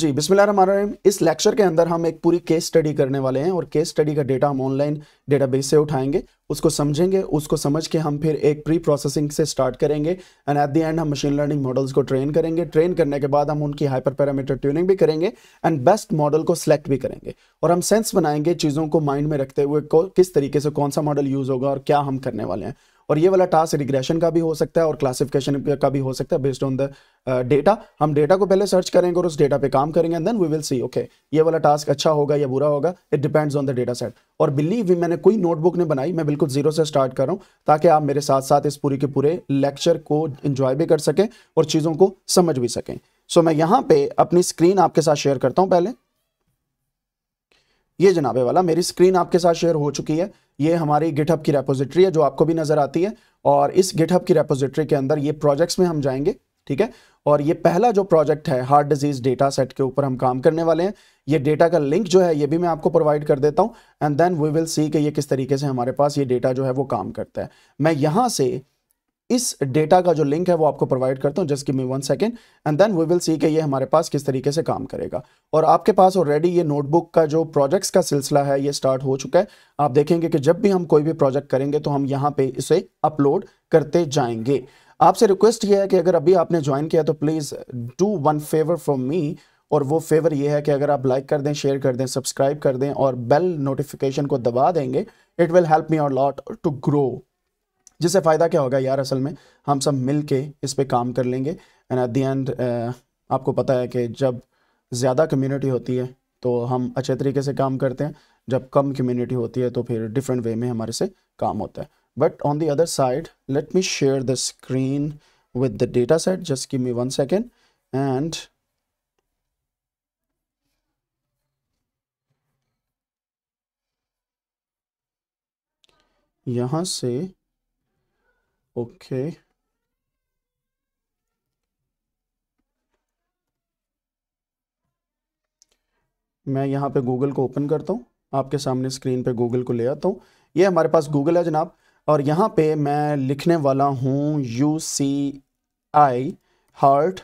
जी बिस्मिल्लाह इस लेक्चर के अंदर हम एक पूरी केस स्टडी करने वाले हैं और केस स्टडी का डेटा हम ऑनलाइन डेटाबेस से उठाएंगे उसको समझेंगे उसको समझ के हम फिर एक प्री प्रोसेसिंग से स्टार्ट करेंगे एंड एट द एंड हम मशीन लर्निंग मॉडल्स को ट्रेन करेंगे ट्रेन करने के बाद हम उनकी हाइपर पैरामीटर ट्यूनिंग भी करेंगे एंड बेस्ट मॉडल को सिलेक्ट भी करेंगे और हम सेंस बनाएंगे चीज़ों को माइंड में रखते हुए किस तरीके से कौन सा मॉडल यूज़ होगा और क्या हम करने वाले हैं और ये वाला टास्क रिग्रेशन का भी हो सकता है और क्लासिफिकेशन का भी हो सकता है बेस्ड ऑन द डेटा हम डेटा को पहले सर्च करेंगे और उस डेटा पे काम करेंगे and then we will see okay ये वाला टास्क अच्छा होगा या बुरा होगा it depends on the data set और बिलीव भी मैंने कोई नोटबुक नहीं बनाई मैं बिल्कुल जीरो से स्टार्ट कर रहा हूँ ताकि आप मेरे साथ साथ इस पूरी के पूरे लेक्चर को इन्जॉय भी कर सकें और चीज़ों को समझ भी सकें सो so, मैं यहाँ पे अपनी स्क्रीन आपके साथ शेयर करता हूँ पहले ये जनाबे वाला मेरी स्क्रीन आपके साथ शेयर हो चुकी है ये हमारी गिटहब की रेपोजिटरी है जो आपको भी नज़र आती है और इस गिटहब की रेपोजिटरी के अंदर ये प्रोजेक्ट्स में हम जाएंगे ठीक है और ये पहला जो प्रोजेक्ट है हार्ट डिजीज डेटा सेट के ऊपर हम काम करने वाले हैं ये डेटा का लिंक जो है ये भी मैं आपको प्रोवाइड कर देता हूँ and then we will see कि ये किस तरीके से हमारे पास ये डेटा जो है वो काम करता है मैं यहाँ से इस डेटा का जो लिंक है वो आपको प्रोवाइड करता हूँ just give me one second and then we will see कि ये हमारे पास किस तरीके से काम करेगा और आपके पास ऑलरेडी ये नोटबुक का जो प्रोजेक्ट्स का सिलसिला है ये स्टार्ट हो चुका है आप देखेंगे कि जब भी हम कोई भी प्रोजेक्ट करेंगे तो हम यहाँ पे इसे अपलोड करते जाएंगे आपसे रिक्वेस्ट ये है कि अगर अभी आपने ज्वाइन किया तो please do one favour from me और वो फेवर ये है कि अगर आप लाइक कर दें शेयर कर दें सब्सक्राइब कर दें और बेल नोटिफिकेशन को दबा देंगे इट विल हेल्प मी और लॉट टू ग्रो जिससे फ़ायदा क्या होगा यार असल में हम सब मिल के इस पर काम कर लेंगे एंड एट दी एंड आपको पता है कि जब ज़्यादा कम्युनिटी होती है तो हम अच्छे तरीके से काम करते हैं जब कम कम्युनिटी होती है तो फिर डिफरेंट वे में हमारे से काम होता है but on the other side let me share the screen with the data set just give me one second and यहाँ से Okay. मैं यहाँ पे गूगल को ओपन करता हूँ आपके सामने स्क्रीन पे गूगल को ले आता हूँ ये हमारे पास गूगल है जनाब और यहाँ पे मैं लिखने वाला हूँ U C I heart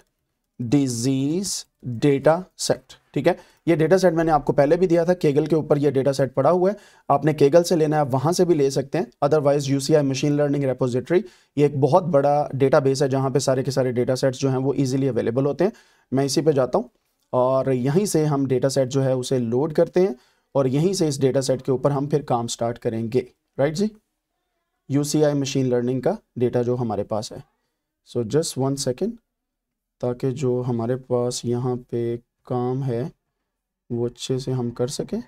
disease data set ठीक है ये डेटा सेट मैंने आपको पहले भी दिया था केगल के ऊपर ये डेटा सेट पड़ा हुआ है आपने केगल से लेना है वहाँ से भी ले सकते हैं otherwise UCI machine learning repository ये एक बहुत बड़ा डेटा बेस है जहाँ पे सारे के सारे डेटा सेट्स जो हैं वो ईजिली अवेलेबल होते हैं मैं इसी पर जाता हूँ और यहीं से हम डेटा सेट जो है उसे लोड करते हैं और यहीं से इस डेटा सेट के ऊपर हम फिर काम स्टार्ट करेंगे राइट जी यू मशीन लर्निंग का डेटा जो हमारे पास है सो जस्ट वन सेकेंड ताकि जो हमारे पास यहाँ पे काम है वो अच्छे से हम कर सकें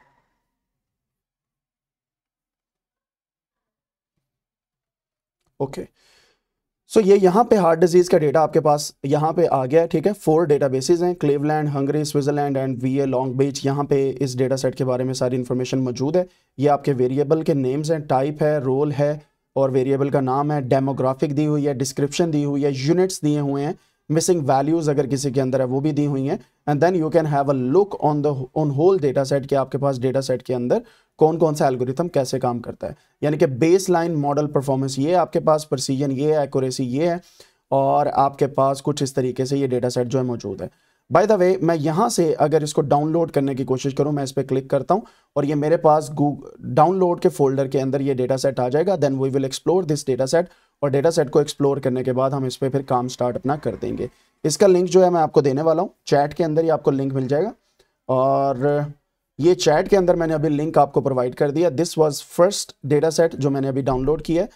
ओके सो ये यहाँ पे हार्ट डिजीज़ का डेटा आपके पास यहाँ पे आ गया है ठीक है फोर डेटा बेसिस हैं Cleveland Hungary Switzerland and V A long beach यहाँ पे इस डेटा सेट के बारे में सारी इन्फॉर्मेशन मौजूद है ये आपके वेरिएबल के नेम्स हैं टाइप है रोल है और वेरिएबल का नाम है डेमोग्राफिक दी हुई है डिस्क्रिप्शन दी हुई है यूनिट्स दिए हुए हैं मिसिंग वैल्यूज़ अगर किसी के अंदर है वो भी दी हुई हैं and then you can have a look on the on whole data set कि आपके पास डेटा सेट के अंदर कौन कौन सा एल्गोरिथम कैसे काम करता है यानी कि बेस लाइन मॉडल परफॉर्मेंस ये आपके पास प्रसीजन ये है एकोरेसी ये है और आपके पास कुछ इस तरीके से ये डेटा सेट जो है मौजूद है बाय द वे मैं यहाँ से अगर इसको डाउनलोड करने की कोशिश करूँ मैं इस पर क्लिक करता हूँ और ये मेरे पास डाउनलोड के फोल्डर के अंदर ये डेटा सेट आ जाएगा then we will explore this data set और डेटा सेट को एक्सप्लोर करने के बाद हम इस पर फिर काम स्टार्ट अपना कर देंगे इसका लिंक जो है मैं आपको देने वाला हूँ चैट के अंदर ही आपको लिंक मिल जाएगा और ये चैट के अंदर मैंने अभी लिंक आपको प्रोवाइड कर दिया this was first data set जो मैंने अभी डाउनलोड किया है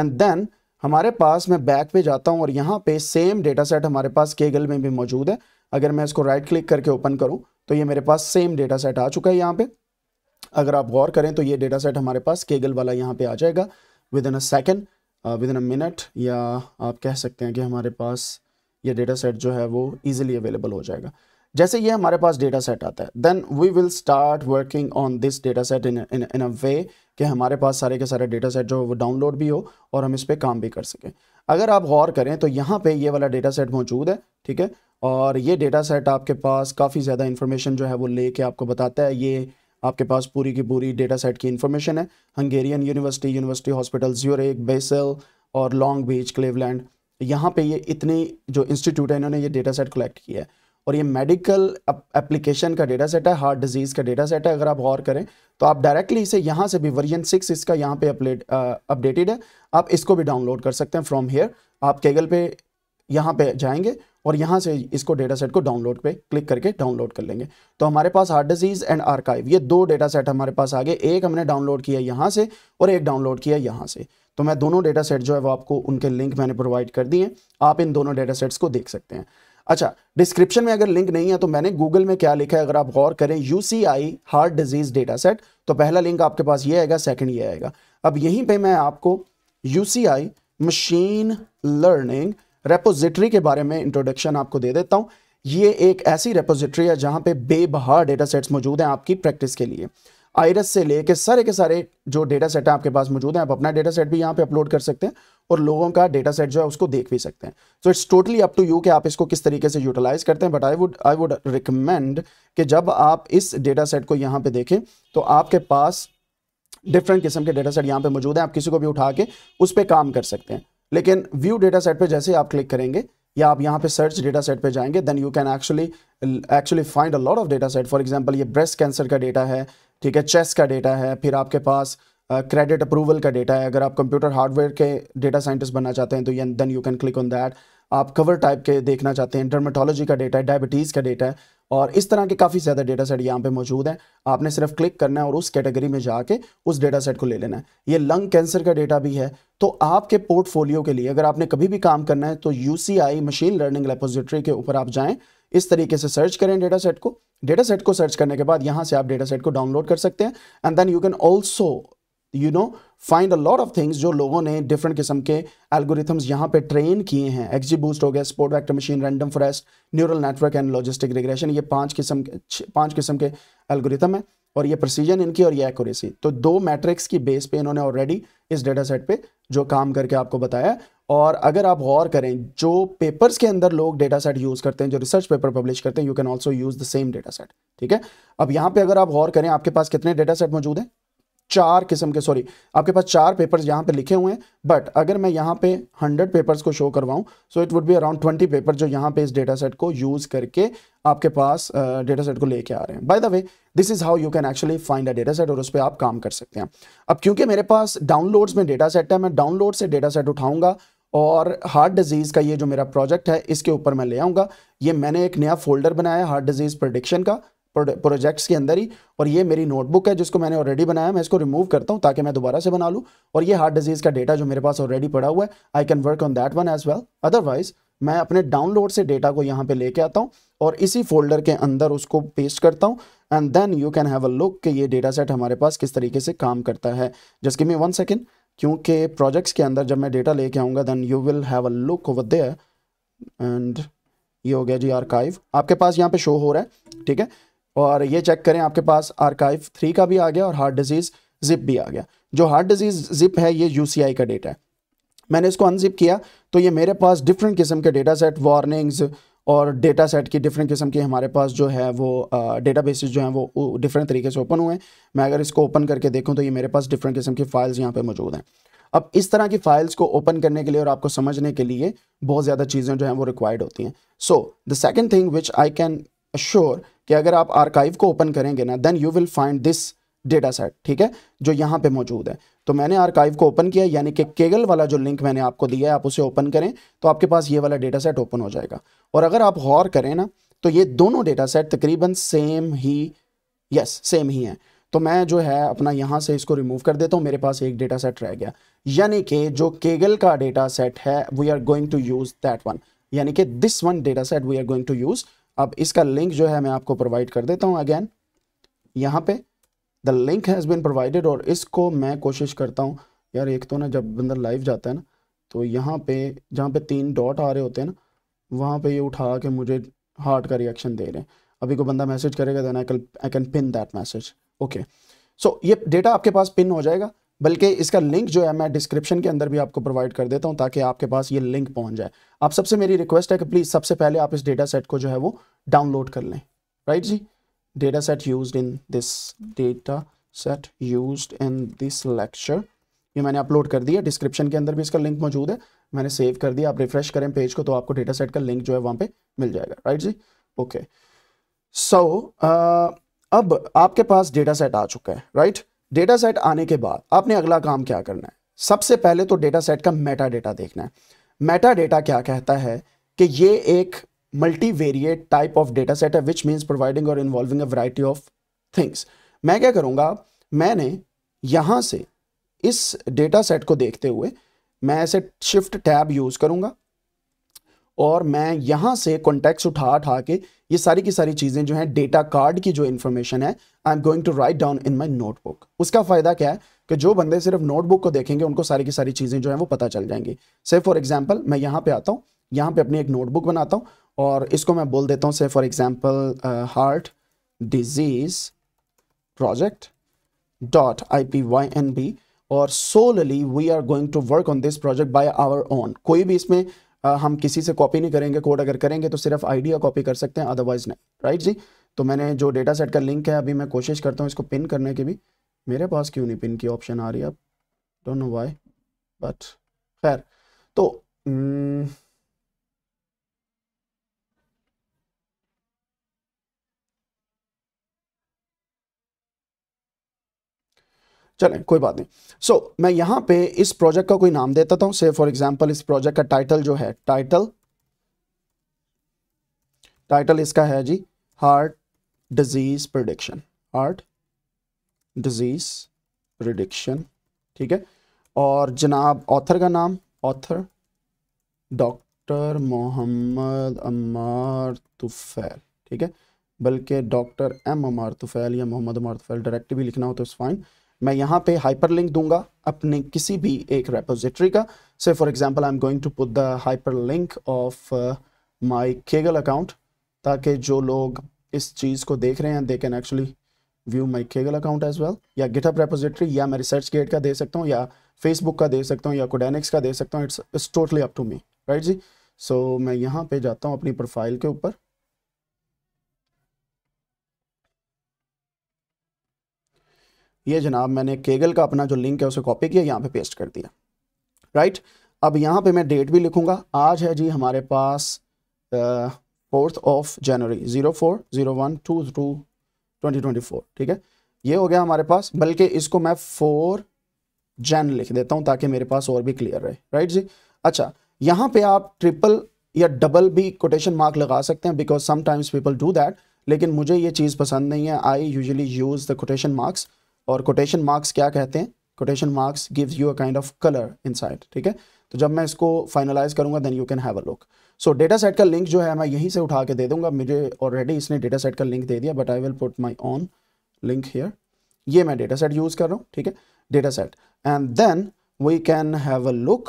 एंड देन हमारे पास मैं बैक पे जाता हूँ और यहाँ पे सेम डेटा सेट हमारे पास केगल में भी मौजूद है अगर मैं इसको राइट क्लिक करके ओपन करूँ तो ये मेरे पास सेम डेटा सेट आ चुका है यहाँ पे अगर आप गौर करें तो ये डेटा सेट हमारे पास केगल वाला यहाँ पे आ जाएगा within a second within a minute या आप कह सकते हैं कि हमारे पास ये डेटा सेट जो है वो ईजिली अवेलेबल हो जाएगा जैसे ये हमारे पास डेटा सेट आता है then we will start working on this data set in in a way कि हमारे पास सारे के सारे डेटा सेट जो है वो डाउनलोड भी हो और हम इस पर काम भी कर सकें अगर आप गौर करें तो यहाँ पे ये वाला डेटा सेट मौजूद है ठीक है और ये डेटा सेट आपके पास काफ़ी ज़्यादा इन्फॉर्मेशन जो है वो लेके आपको बताता है ये आपके पास पूरी की पूरी डेटा सेट की इन्फॉर्मेशन है Hungarian university university hospital Zurich Basel और लॉन्ग बीच क्लेवलैंड यहाँ पे ये इतने जो इंस्टीट्यूट है इन्होंने ये डेटा सेट कलेक्ट किया है और ये मेडिकल एप्लीकेशन का डेटा सेट है हार्ट डिजीज़ का डेटा सेट है अगर आप गौर करें तो आप डायरेक्टली इसे यहाँ से भी वर्जन सिक्स इसका यहाँ पे अपलेट अपडेटेड है आप इसको भी डाउनलोड कर सकते हैं फ्रॉम हेयर आप केगल पे यहाँ पे जाएंगे और यहाँ से इसको डेटा सेट को डाउनलोड पे क्लिक करके डाउनलोड कर लेंगे तो हमारे पास हार्ट डिजीज एंड आर्काइव ये दो डेटा सेट हमारे पास आ गए एक हमने डाउनलोड किया यहाँ से और एक डाउनलोड किया यहाँ से तो मैं दोनों डेटा सेट जो है वो आपको उनके लिंक मैंने प्रोवाइड कर दिए आप इन दोनों डेटा सेट्स को देख सकते हैं अच्छा डिस्क्रिप्शन में अगर लिंक नहीं है तो मैंने गूगल में क्या लिखा है अगर आप गौर करें you heart disease data set तो पहला लिंक आपके पास ये आएगा सेकेंड ये आएगा अब यहीं पर मैं आपको यू मशीन लर्निंग रेपोजिटरी के बारे में इंट्रोडक्शन आपको दे देता हूँ ये एक ऐसी रेपोजिटरी है जहाँ पे बेबहार डेटा सेट्स मौजूद हैं आपकी प्रैक्टिस के लिए आयरस से लेके सारे के सारे जो डेटा सेट है आपके पास मौजूद है आप अपना डेटा सेट भी यहाँ पे अपलोड कर सकते हैं और लोगों का डेटा सेट जो है उसको देख भी सकते हैं so it's totally up to you कि आप इसको किस तरीके से यूटिलाइज करते हैं but I would I would recommend कि जब आप इस डेटा सेट को यहाँ पे देखें तो आपके पास डिफरेंट किस्म के डेटा सेट यहाँ पे मौजूद हैं आप किसी को भी उठा के उस पर काम कर सकते हैं लेकिन व्यू डेटा सेट पर जैसे आप क्लिक करेंगे या आप यहाँ पे सर्च डेटा सेट पर जाएंगे then you can actually actually find a lot of data set for example ये ब्रेस्ट कैंसर का डेटा है ठीक है चेस्ट का डेटा है फिर आपके पास क्रेडिट uh, अप्रूवल का डेटा है अगर आप कंप्यूटर हार्डवेयर के डेटा साइंटिस्ट बनना चाहते हैं तो then you can click on that आप कवर टाइप के देखना चाहते हैं डर्मेटोलॉजी का डेटा है डायबिटीज़ का डेटा है और इस तरह के काफ़ी ज़्यादा डेटा सेट यहाँ पे मौजूद हैं आपने सिर्फ क्लिक करना है और उस कैटेगरी में जाके उस डेटा सेट को ले लेना है ये लंग कैंसर का डेटा भी है तो आपके पोर्टफोलियो के लिए अगर आपने कभी भी काम करना है तो यू मशीन लर्निंग लेपोजिट्री के ऊपर आप जाएँ इस तरीके से सर्च करें डेटा सेट को डेटा सेट को सर्च करने के बाद यहाँ से आप डेटा सेट को डाउनलोड कर सकते हैं and then you can also you know find a lot of things जो लोगों ने डिफरेंट किस्म के एल्गोरिथम्स यहाँ पे ट्रेन किए हैं एक्जी बूस्ट हो गया support vector machine random forest neural network and logistic regression ये पांच किस्म के पांच किस्म के एल्गोरिथम है और ये प्रोसीजन इनकी और ये एक्यूरेसी तो दो मैट्रिक्स की बेस पे इन्होंने ऑलरेडी इस डेटा सेट पे जो काम करके आपको बताया और अगर आप गौर करें जो पेपर्स के अंदर लोग डेटा सेट यूज़ करते हैं जो रिसर्च पेपर पब्लिश करते हैं you can also use the same data set ठीक है अब यहाँ पे अगर आप गौर करें आपके पास कितने डेटा सेट मौजूद हैं चार किस्म के सॉरी आपके पास चार पेपर्स यहाँ पे लिखे हुए हैं बट अगर मैं यहाँ पे हंड्रेड पेपर्स को शो करवाऊँ so it would be around twenty paper जो यहाँ पे इस डेटा सेट को यूज़ करके आपके पास डेटा uh, सेट को लेके आ रहे हैं by the way this is how you can actually find a data set और उस पर आप काम कर सकते हैं अब क्योंकि मेरे पास डाउनलोड्स में डेटा सेट है मैं डाउनलोड से डेटा सेट उठाऊंगा और हार्ट डिजीज़ का ये जो मेरा प्रोजेक्ट है इसके ऊपर मैं ले आऊँगा ये मैंने एक नया फोल्डर बनाया हार्ट डिजीज़ प्रोडिक्शन का प्रोजेक्ट्स के अंदर ही और ये मेरी नोटबुक है जिसको मैंने ऑलरेडी बनाया मैं इसको रिमूव करता हूँ ताकि मैं दोबारा से बना लूँ और ये हार्ट डिजीज़ का डेटा जो मेरे पास ऑलरेडी पड़ा हुआ है I can work on that one as well otherwise मैं अपने डाउनलोड से डेटा को यहाँ पे लेके आता हूँ और इसी फोल्डर के अंदर उसको पेस्ट करता हूँ and then you can have a look कि ये डेटा सेट हमारे पास किस तरीके से काम करता है just give me one second क्योंकि प्रोजेक्ट्स के अंदर जब मैं डेटा लेके आऊँगा then you will have a look over there and ये हो गया जी आर्काइव आपके पास यहाँ पे शो हो रहा है ठीक है और ये चेक करें आपके पास आर्काइव थ्री का भी आ गया और हार्ट डिजीज़ जिप भी आ गया जो हार्ट डिजीज़ जिप है ये यू का डेटा है मैंने इसको अनजिप किया तो ये मेरे पास डिफरेंट किस्म के डेटा सेट वार्निंग्स और डेटा सेट की डिफरेंट किस्म के हमारे पास जो है वो डेटा बेसिस जो हैं वो डिफरेंट तरीके से ओपन हुए हैं मैं अगर इसको ओपन करके देखूँ तो ये मेरे पास डिफरेंट किस्म की फ़ाइल्स यहाँ पर मौजूद हैं अब इस तरह की फाइल्स को ओपन करने के लिए और आपको समझने के लिए बहुत ज़्यादा चीज़ें जो हैं वो रिक्वायर्ड होती हैं so the second thing which I can sure कि अगर आप आर्काइव को ओपन करेंगे ना then you will find this data set ठीक है जो यहाँ पे मौजूद है तो मैंने आर्काइव को ओपन किया यानी कि केगल वाला जो लिंक मैंने आपको दिया है आप उसे ओपन करें तो आपके पास ये वाला डेटा सेट ओपन हो जाएगा और अगर आप गौर करें ना तो ये दोनों डेटा सेट तकरीबन सेम ही यस सेम ही है तो मैं जो है अपना यहाँ से इसको रिमूव कर देता हूँ मेरे पास एक डेटा सेट रह गया यानी कि जो केगल का डेटा सेट है we are going to use that one यानी कि this one data set we are going to use अब इसका लिंक जो है मैं आपको प्रोवाइड कर देता हूँ अगेन यहाँ पे the link has been provided और इसको मैं कोशिश करता हूँ यार एक तो ना जब बंदा लाइव जाता है ना तो यहाँ पे जहाँ पे तीन डॉट आ रहे होते हैं ना वहाँ पे ये उठा के मुझे हार्ट का रिएक्शन दे रहे हैं अभी को बंदा मैसेज करेगा then I can pin that message okay so ये डेटा आपके पास पिन हो जाएगा बल्कि इसका लिंक जो है मैं डिस्क्रिप्शन के अंदर भी आपको प्रोवाइड कर देता हूँ ताकि आपके पास ये लिंक पहुंच जाए आप सबसे मेरी रिक्वेस्ट है कि प्लीज़ सबसे पहले आप इस डेटा सेट को जो है वो डाउनलोड कर लें राइट जी data set use in this data set use in this lecture ये मैंने अपलोड कर दिया डिस्क्रिप्शन के अंदर भी इसका लिंक मौजूद है मैंने सेव कर दिया आप रिफ्रेश करें पेज को तो आपको डेटा सेट का लिंक जो है वहाँ पे मिल जाएगा राइट जी ओके सो uh, अब आपके पास डेटा सेट आ चुका है राइट right? डेटा सेट आने के बाद आपने अगला काम क्या करना है सबसे पहले तो डेटा सेट का मेटा डेटा देखना है मेटा डेटा क्या कहता है कि ये एक multivariate type of data set है विच मीन्स प्रोवाइडिंग और involving a variety of things मैं क्या करूँगा मैंने यहाँ से इस डेटा सेट को देखते हुए मैं ऐसे शिफ्ट टैब यूज़ करूँगा और मैं यहाँ से कॉन्टैक्ट्स उठा उठा के ये सारी की सारी चीज़ें जो हैं डेटा कार्ड की जो इन्फॉर्मेशन है I am going to write down in my notebook उसका फायदा क्या है कि जो बंदे सिर्फ नोटबुक को देखेंगे उनको सारी की सारी चीज़ें जो है वो पता चल जाएंगी से फॉर एग्जाम्पल मैं यहाँ पे आता हूँ यहाँ पे अपनी एक नोटबुक बनाता हूँ और इसको मैं बोल देता हूँ say for example heart disease project dot I P Y N B और solely we are going to work on this project by our own कोई भी इसमें आ, uh, हम किसी से कॉपी नहीं करेंगे कोड अगर करेंगे तो सिर्फ आइडिया कॉपी कर सकते हैं अदरवाइज नहीं राइट right जी तो मैंने जो डेटा सेट का लिंक है अभी मैं कोशिश करता हूँ इसको पिन करने की भी मेरे पास क्यों नहीं पिन की ऑप्शन आ रही है अब डोंट नो वाई बट खैर तो चले हम्म, चलें कोई बात नहीं सो so, मैं यहां पे इस प्रोजेक्ट का कोई नाम देता था से फॉर एग्जांपल इस प्रोजेक्ट का टाइटल जो है टाइटल टाइटल इसका है जी heart disease prediction heart disease prediction ठीक है और जनाब ऑथर का नाम ऑथर डॉक्टर मोहम्मद अमार तुफैल ठीक है बल्कि डॉक्टर एम अमार तुफैल या मोहम्मद अमार तुफैल डायरेक्ट भी लिखना हो तो इस फाइन मैं यहाँ पे हाइपर लिंक दूंगा अपने किसी भी एक रेपोजिटरी का say for example I am going to put the hyperlink of my Kaggle account ताकि जो लोग इस चीज़ को देख रहे हैं they can actually view my Kaggle account as well या गिटअप रेपोजिटरी या मैं रिसर्च गेट का दे सकता हूँ या फेसबुक का दे सकता हूँ या कोडेनिक्स का दे सकता हूँ it's it's totally up to me right जी सो so, मैं यहाँ पे जाता हूँ अपनी प्रोफाइल के ऊपर ये जनाब मैंने केगल का अपना जो लिंक है उसे कॉपी किया यहाँ पे पेस्ट कर दिया राइट right? अब यहाँ पे मैं डेट भी लिखूंगा आज है जी हमारे पास fourth of January zero four zero one two two twenty twenty four ठीक है ये हो गया हमारे पास बल्कि इसको मैं फोर जैन लिख देता हूँ ताकि मेरे पास और भी क्लियर रहे राइट जी अच्छा यहाँ पे आप ट्रिपल या डबल भी कोटेशन मार्क लगा सकते हैं because sometimes people do that लेकिन मुझे ये चीज़ पसंद नहीं है I usually use the quotation marks और कोटेशन मार्क्स क्या कहते हैं quotation marks gives you a kind of colour inside ठीक है तो जब मैं इसको फाइनलाइज करूंगा then you can have a look so data set का लिंक जो है मैं यहीं से उठा के दे दूंगा मुझे ऑलरेडी इसने डेटा सेट का लिंक दे दिया but I will put my on link here ये मैं डेटा सेट यूज़ कर रहा हूँ ठीक है data set and then we can have a look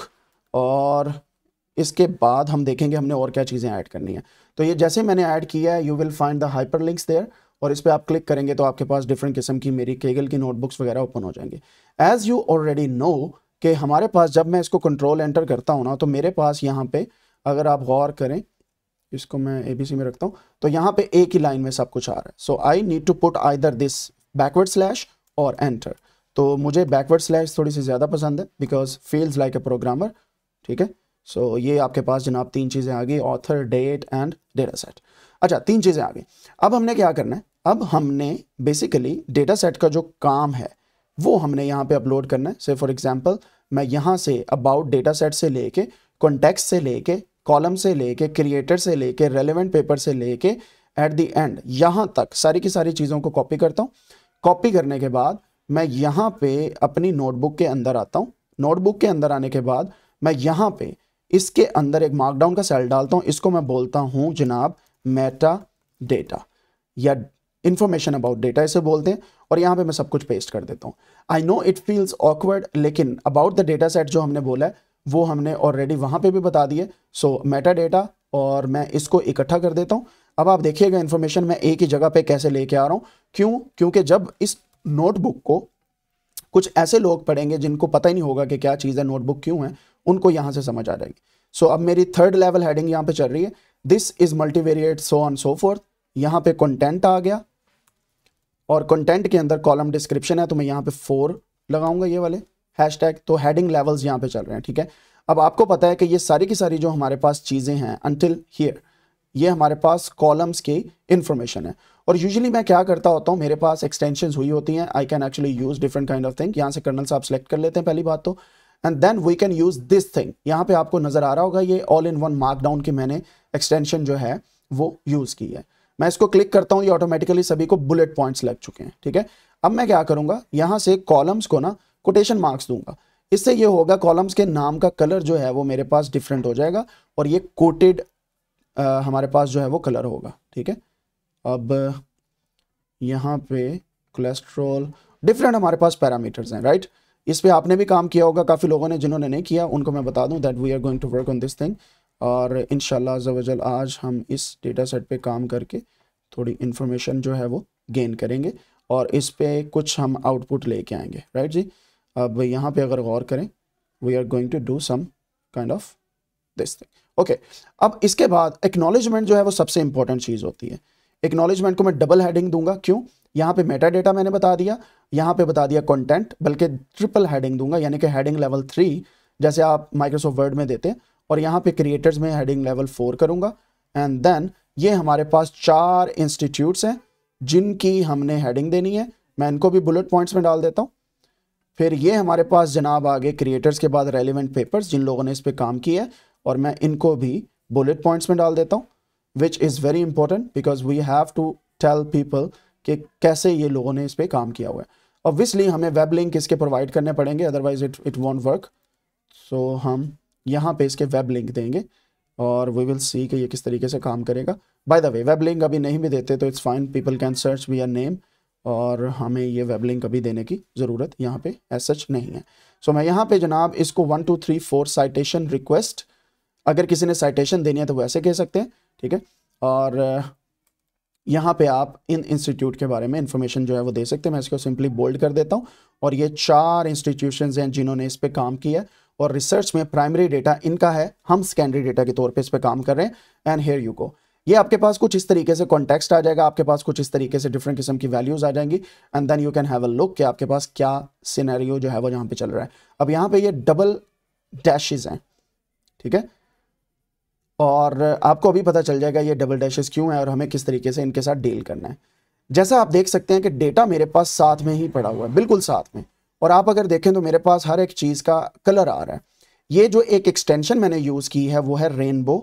और इसके बाद हम देखेंगे हमने और क्या चीज़ें ऐड करनी है तो ये जैसे मैंने ऐड किया है you will find the hyperlinks there और इस पर आप क्लिक करेंगे तो आपके पास डिफरेंट किस्म की मेरी केगल की नोटबुक्स वगैरह ओपन हो जाएंगे एज यू ऑलरेडी नो कि हमारे पास जब मैं इसको कंट्रोल एंटर करता हूँ ना तो मेरे पास यहाँ पे अगर आप गौर करें इसको मैं ए में रखता हूँ तो यहाँ पे एक ही लाइन में सब कुछ आ रहा है so I need to put either this backward slash और एंटर तो मुझे बैकवर्ड स्लैश थोड़ी सी ज़्यादा पसंद है because feels like a programmer ठीक है सो ये आपके पास जनाब तीन चीज़ें आ गई author date and data set अच्छा तीन चीज़ें आ गई अब हमने क्या करना है अब हमने बेसिकली डेटा सेट का जो काम है वो हमने यहाँ पे अपलोड करना है से फॉर एग्जांपल मैं यहाँ से अबाउट डेटा सेट से लेके कॉन्टेक्स से लेके कॉलम से लेके क्रिएटर से लेके रेलिवेंट पेपर से लेके एट द एंड यहाँ तक सारी की सारी चीज़ों को कॉपी करता हूँ कॉपी करने के बाद मैं यहाँ पे अपनी नोटबुक के अंदर आता हूँ नोटबुक के अंदर आने के बाद मैं यहाँ पे इसके अंदर एक मार्कडाउन का सेल डालता हूँ इसको मैं बोलता हूँ जनाब मेटा डेटा या इंफॉर्मेशन अबाउट डेटा इसे बोलते हैं और यहाँ पे मैं सब कुछ पेस्ट कर देता हूँ I know it feels awkward लेकिन अबाउट द डेटा सेट जो हमने बोला है वो हमने ऑलरेडी वहाँ पे भी बता दिए सो मेटा डेटा और मैं इसको इकट्ठा कर देता हूँ अब आप देखिएगा इन्फॉर्मेशन मैं एक ही जगह पे कैसे लेके आ रहा हूँ क्यों क्योंकि जब इस नोटबुक को कुछ ऐसे लोग पढ़ेंगे जिनको पता ही नहीं होगा कि क्या चीज़ है नोटबुक क्यों है उनको यहाँ से समझ आ जाएगी सो so, अब मेरी थर्ड लेवल हेडिंग यहाँ पे चल रही है this is multivariate so on so forth यहाँ पे कंटेंट आ गया और कंटेंट के अंदर कॉलम डिस्क्रिप्शन है तो मैं यहाँ पे फोर लगाऊंगा ये वाले हैशटैग तो हेडिंग लेवल्स यहाँ पे चल रहे हैं ठीक है अब आपको पता है कि ये सारी की सारी जो हमारे पास चीज़ें हैं अनटिल हियर ये हमारे पास कॉलम्स की इन्फॉर्मेशन है और यूजुअली मैं क्या करता होता हूँ मेरे पास एक्सटेंशन हुई होती हैं I can actually use different kind of thing यहाँ से कर्नल साहब सेलेक्ट कर लेते हैं पहली बात तो and then we can use this thing यहाँ पे आपको नज़र आ रहा होगा ये ऑल इन वन मार्कडाउन की मैंने एक्सटेंशन जो है वो यूज़ की है मैं इसको क्लिक करता हूँ ये ऑटोमेटिकली सभी को बुलेट पॉइंट्स लग चुके हैं ठीक है अब मैं क्या करूंगा यहाँ से कॉलम्स को ना कोटेशन मार्क्स दूंगा इससे ये होगा कॉलम्स के नाम का कलर जो है वो मेरे पास डिफरेंट हो जाएगा और ये कोटेड हमारे पास जो है वो कलर होगा ठीक है अब यहाँ पे कोलेस्ट्रोल डिफरेंट हमारे पास पैरामीटर्स हैं राइट इस पर आपने भी काम किया होगा काफ़ी लोगों ने जिन्होंने नहीं किया उनको मैं बता दूं that we are going to work on this thing और इन शजल आज हम इस डेटा सेट पर काम करके थोड़ी इन्फॉर्मेशन जो है वो गेन करेंगे और इस पर कुछ हम आउटपुट लेके आएंगे राइट जी अब यहाँ पे अगर गौर करें we are going to do some kind of this thing okay अब इसके बाद एक्नॉलेजमेंट जो है वो सबसे इंपॉर्टेंट चीज़ होती है एक्नॉलेजमेंट को मैं डबल हेडिंग दूंगा क्यों यहाँ पे मेटा डेटा मैंने बता दिया यहाँ पे बता दिया कंटेंट बल्कि ट्रिपल हेडिंग दूंगा यानी कि हेडिंग लेवल थ्री जैसे आप माइक्रोसॉफ्ट वर्ड में देते हैं और यहाँ पे क्रिएटर्स में हेडिंग लेवल फोर करूँगा एंड देन ये हमारे पास चार इंस्टीट्यूट्स हैं जिनकी हमने हेडिंग देनी है मैं इनको भी बुलेट पॉइंट्स में डाल देता हूँ फिर ये हमारे पास जनाब आगे क्रिएटर्स के बाद रेलिवेंट पेपर्स जिन लोगों ने इस पर काम किया है और मैं इनको भी बुलेट पॉइंट्स में डाल देता हूँ which is very important because we have to tell people कि कैसे ये लोगों ने इस पर काम किया हुआ है ऑब्वियसली हमें वेब लिंक इसके प्रोवाइड करने पड़ेंगे otherwise it it won't work so हम यहाँ पे इसके वेब लिंक देंगे और वी विल सी कि ये किस तरीके से काम करेगा by the way web link अभी नहीं भी देते तो it's fine people can search via name और हमें ये वेब लिंक अभी देने की ज़रूरत यहाँ पे एस सच नहीं है सो so, मैं यहाँ पे जनाब इसको one two three four citation request अगर किसी ने साइटेशन देनी है तो वैसे कह सकते हैं ठीक है और यहाँ पे आप इन इंस्टीट्यूट के बारे में इंफॉर्मेशन जो है वो दे सकते हैं मैं इसको सिंपली बोल्ड कर देता हूँ और ये चार इंस्टीट्यूशन हैं जिन्होंने इस पर काम किया और रिसर्च में प्राइमरी डेटा इनका है हम सेकेंडरी डेटा के तौर पे इस पर काम कर रहे हैं एंड हेयर यू गो ये आपके पास कुछ इस तरीके से कॉन्टेक्स्ट आ जाएगा आपके पास कुछ इस तरीके से डिफरेंट किस्म की वैल्यूज आ जाएंगी and then you can have a look कि आपके पास क्या सिनेरियो जो है वो यहाँ पे चल रहा है अब यहाँ पे ये डबल डैशेज हैं ठीक है और आपको अभी पता चल जाएगा ये डबल डैशेज क्यों है और हमें किस तरीके से इनके साथ डील करना है जैसा आप देख सकते हैं कि डेटा मेरे पास साथ में ही पड़ा हुआ है बिल्कुल साथ में और आप अगर देखें तो मेरे पास हर एक चीज़ का कलर आ रहा है ये जो एक एक्सटेंशन मैंने यूज़ की है वो है rainbow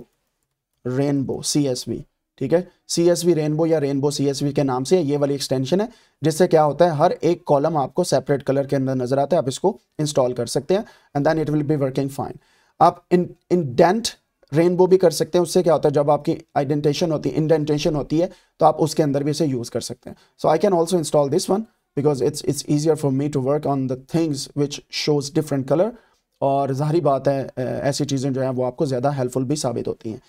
rainbow C S V ठीक है सी एस वी रेनबो या रेनबो सी एस वी के नाम से ये वाली एक्सटेंशन है जिससे क्या होता है हर एक कॉलम आपको सेपरेट कलर के अंदर नजर आता है आप इसको इंस्टॉल कर सकते हैं and then it will be working fine आप इन इंडेंट रेनबो भी कर सकते हैं उससे क्या होता है जब आपकी आइडेंटेशन होती है इंडेंटेशन होती है तो आप उसके अंदर भी इसे यूज़ कर सकते हैं so I can also install this one because it's it's easier for me to work on the things which shows different colour और ज़ाहरी बात है ऐसी चीज़ें जो हैं वो आपको ज़्यादा हेल्पफुल भी साबित होती हैं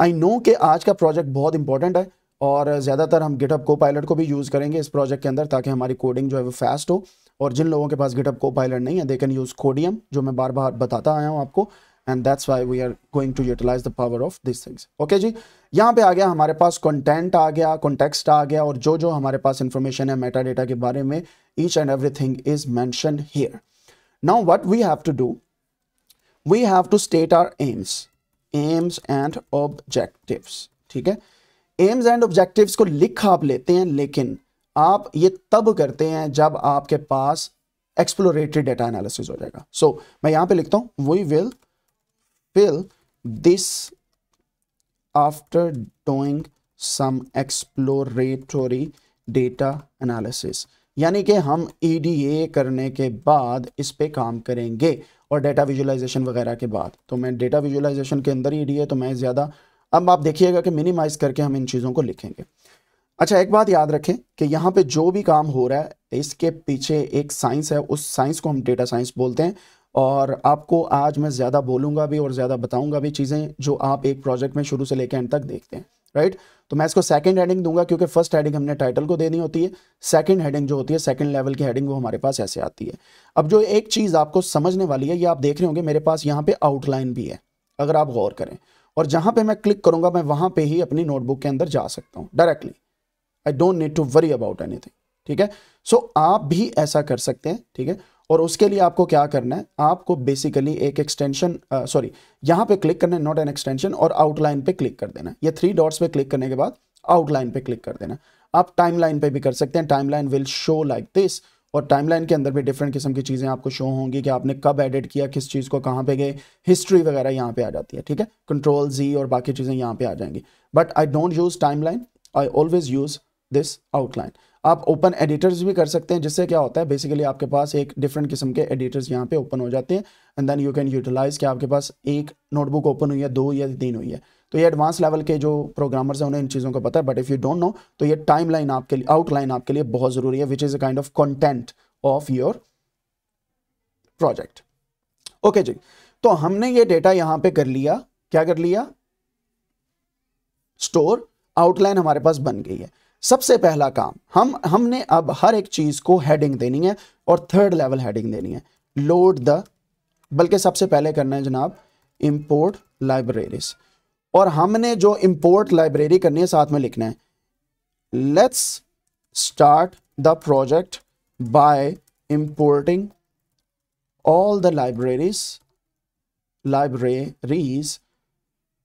आई नो कि आज का प्रोजेक्ट बहुत इंपॉर्टेंट है और ज़्यादातर हम गिटअप को पायलट को भी यूज़ करेंगे इस प्रोजेक्ट के अंदर ताकि हमारी कोडिंग जो है वो फास्ट हो और जिन लोगों के पास गिटअप को पायलट नहीं है दे कैन यूज़ कोडियम जो मैं बार बार बताता आया हूँ आपको and that's why we are going to utilize the power of this things okay जी यहाँ पे आ गया हमारे पास कंटेंट आ गया कॉन्टेक्स्ट आ गया और जो जो हमारे पास इन्फॉर्मेशन है मेटा डेटा के बारे में each and every thing is mention here now what we have to do we have to state our aims aims and objective ठीक है एम्स एंड ऑब्जेक्टिव को लिख आप लेते हैं लेकिन आप ये तब करते हैं जब आपके पास एक्सप्लोरेटरी डेटा एनालिसिस हो जाएगा सो so, मैं यहाँ पे लिखता हूँ we will will this after doing some exploratory data analysis यानी कि हम ई e करने के बाद इस पर काम करेंगे और डेटा विजुलाइजेशन वगैरह के बाद तो मैं डेटा विजुलाइजेशन के अंदर ई e तो मैं ज़्यादा अब आप देखिएगा कि मिनिमाइज करके हम इन चीज़ों को लिखेंगे अच्छा एक बात याद रखें कि यहाँ पे जो भी काम हो रहा है इसके पीछे एक साइंस है उस साइंस को हम डेटा साइंस बोलते हैं और आपको आज मैं ज़्यादा बोलूँगा भी और ज़्यादा बताऊँगा भी चीज़ें जो आप एक प्रोजेक्ट में शुरू से लेकर एंड तक देखते हैं राइट तो मैं इसको सेकंड हेडिंग दूंगा क्योंकि फर्स्ट हेडिंग हमने टाइटल को देनी होती है सेकंड हेडिंग जो होती है सेकंड लेवल की हेडिंग वो हमारे पास ऐसे आती है अब जो एक चीज़ आपको समझने वाली है ये आप देख रहे होंगे मेरे पास यहाँ पे आउटलाइन भी है अगर आप गौर करें और जहाँ पे मैं क्लिक करूँगा मैं वहाँ पर ही अपनी नोटबुक के अंदर जा सकता हूँ directly I don't need to worry about anything ठीक है सो so, आप भी ऐसा कर सकते हैं ठीक है और उसके लिए आपको क्या करना है आपको बेसिकली एक एक्सटेंशन सॉरी uh, यहाँ पे क्लिक करना है नॉट एन एक्सटेंशन और आउटलाइन पे क्लिक कर देना ये थ्री डॉट्स पे क्लिक करने के बाद आउटलाइन पे क्लिक कर देना आप टाइमलाइन पे भी कर सकते हैं timeline will show like this और टाइमलाइन के अंदर भी डिफरेंट किस्म की चीज़ें आपको शो होंगी कि आपने कब एडिट किया किस चीज़ को कहाँ पे गए हिस्ट्री वगैरह यहाँ पे आ जाती है ठीक है कंट्रोल जी और बाकी चीज़ें यहाँ पे आ जाएंगी but I don't use timeline I always use this outline आप ओपन एडिटर्स भी कर सकते हैं जिससे क्या होता है बेसिकली आपके पास एक डिफरेंट किस्म के एडिटर्स यहाँ पे ओपन हो जाते हैं and then you can utilize कि आपके पास एक नोटबुक ओपन हुई है दो या तीन हुई है तो ये एडवांस लेवल के जो प्रोग्रामर्स हैं उन्हें इन चीज़ों का पता है but if you don't know तो ये टाइम लाइन आपके लिए आउटलाइन आपके लिए बहुत ज़रूरी है which is a kind of content of your project okay जी तो हमने ये डेटा यहाँ पे कर लिया क्या कर लिया स्टोर आउटलाइन हमारे पास बन गई है सबसे पहला काम हम हमने अब हर एक चीज़ को हेडिंग देनी है और थर्ड लेवल हेडिंग देनी है लोड द बल्कि सबसे पहले करना है जनाब इंपोर्ट लाइब्रेरीज और हमने जो इंपोर्ट लाइब्रेरी करनी है साथ में लिखना है let's start the project by importing all the libraries libraries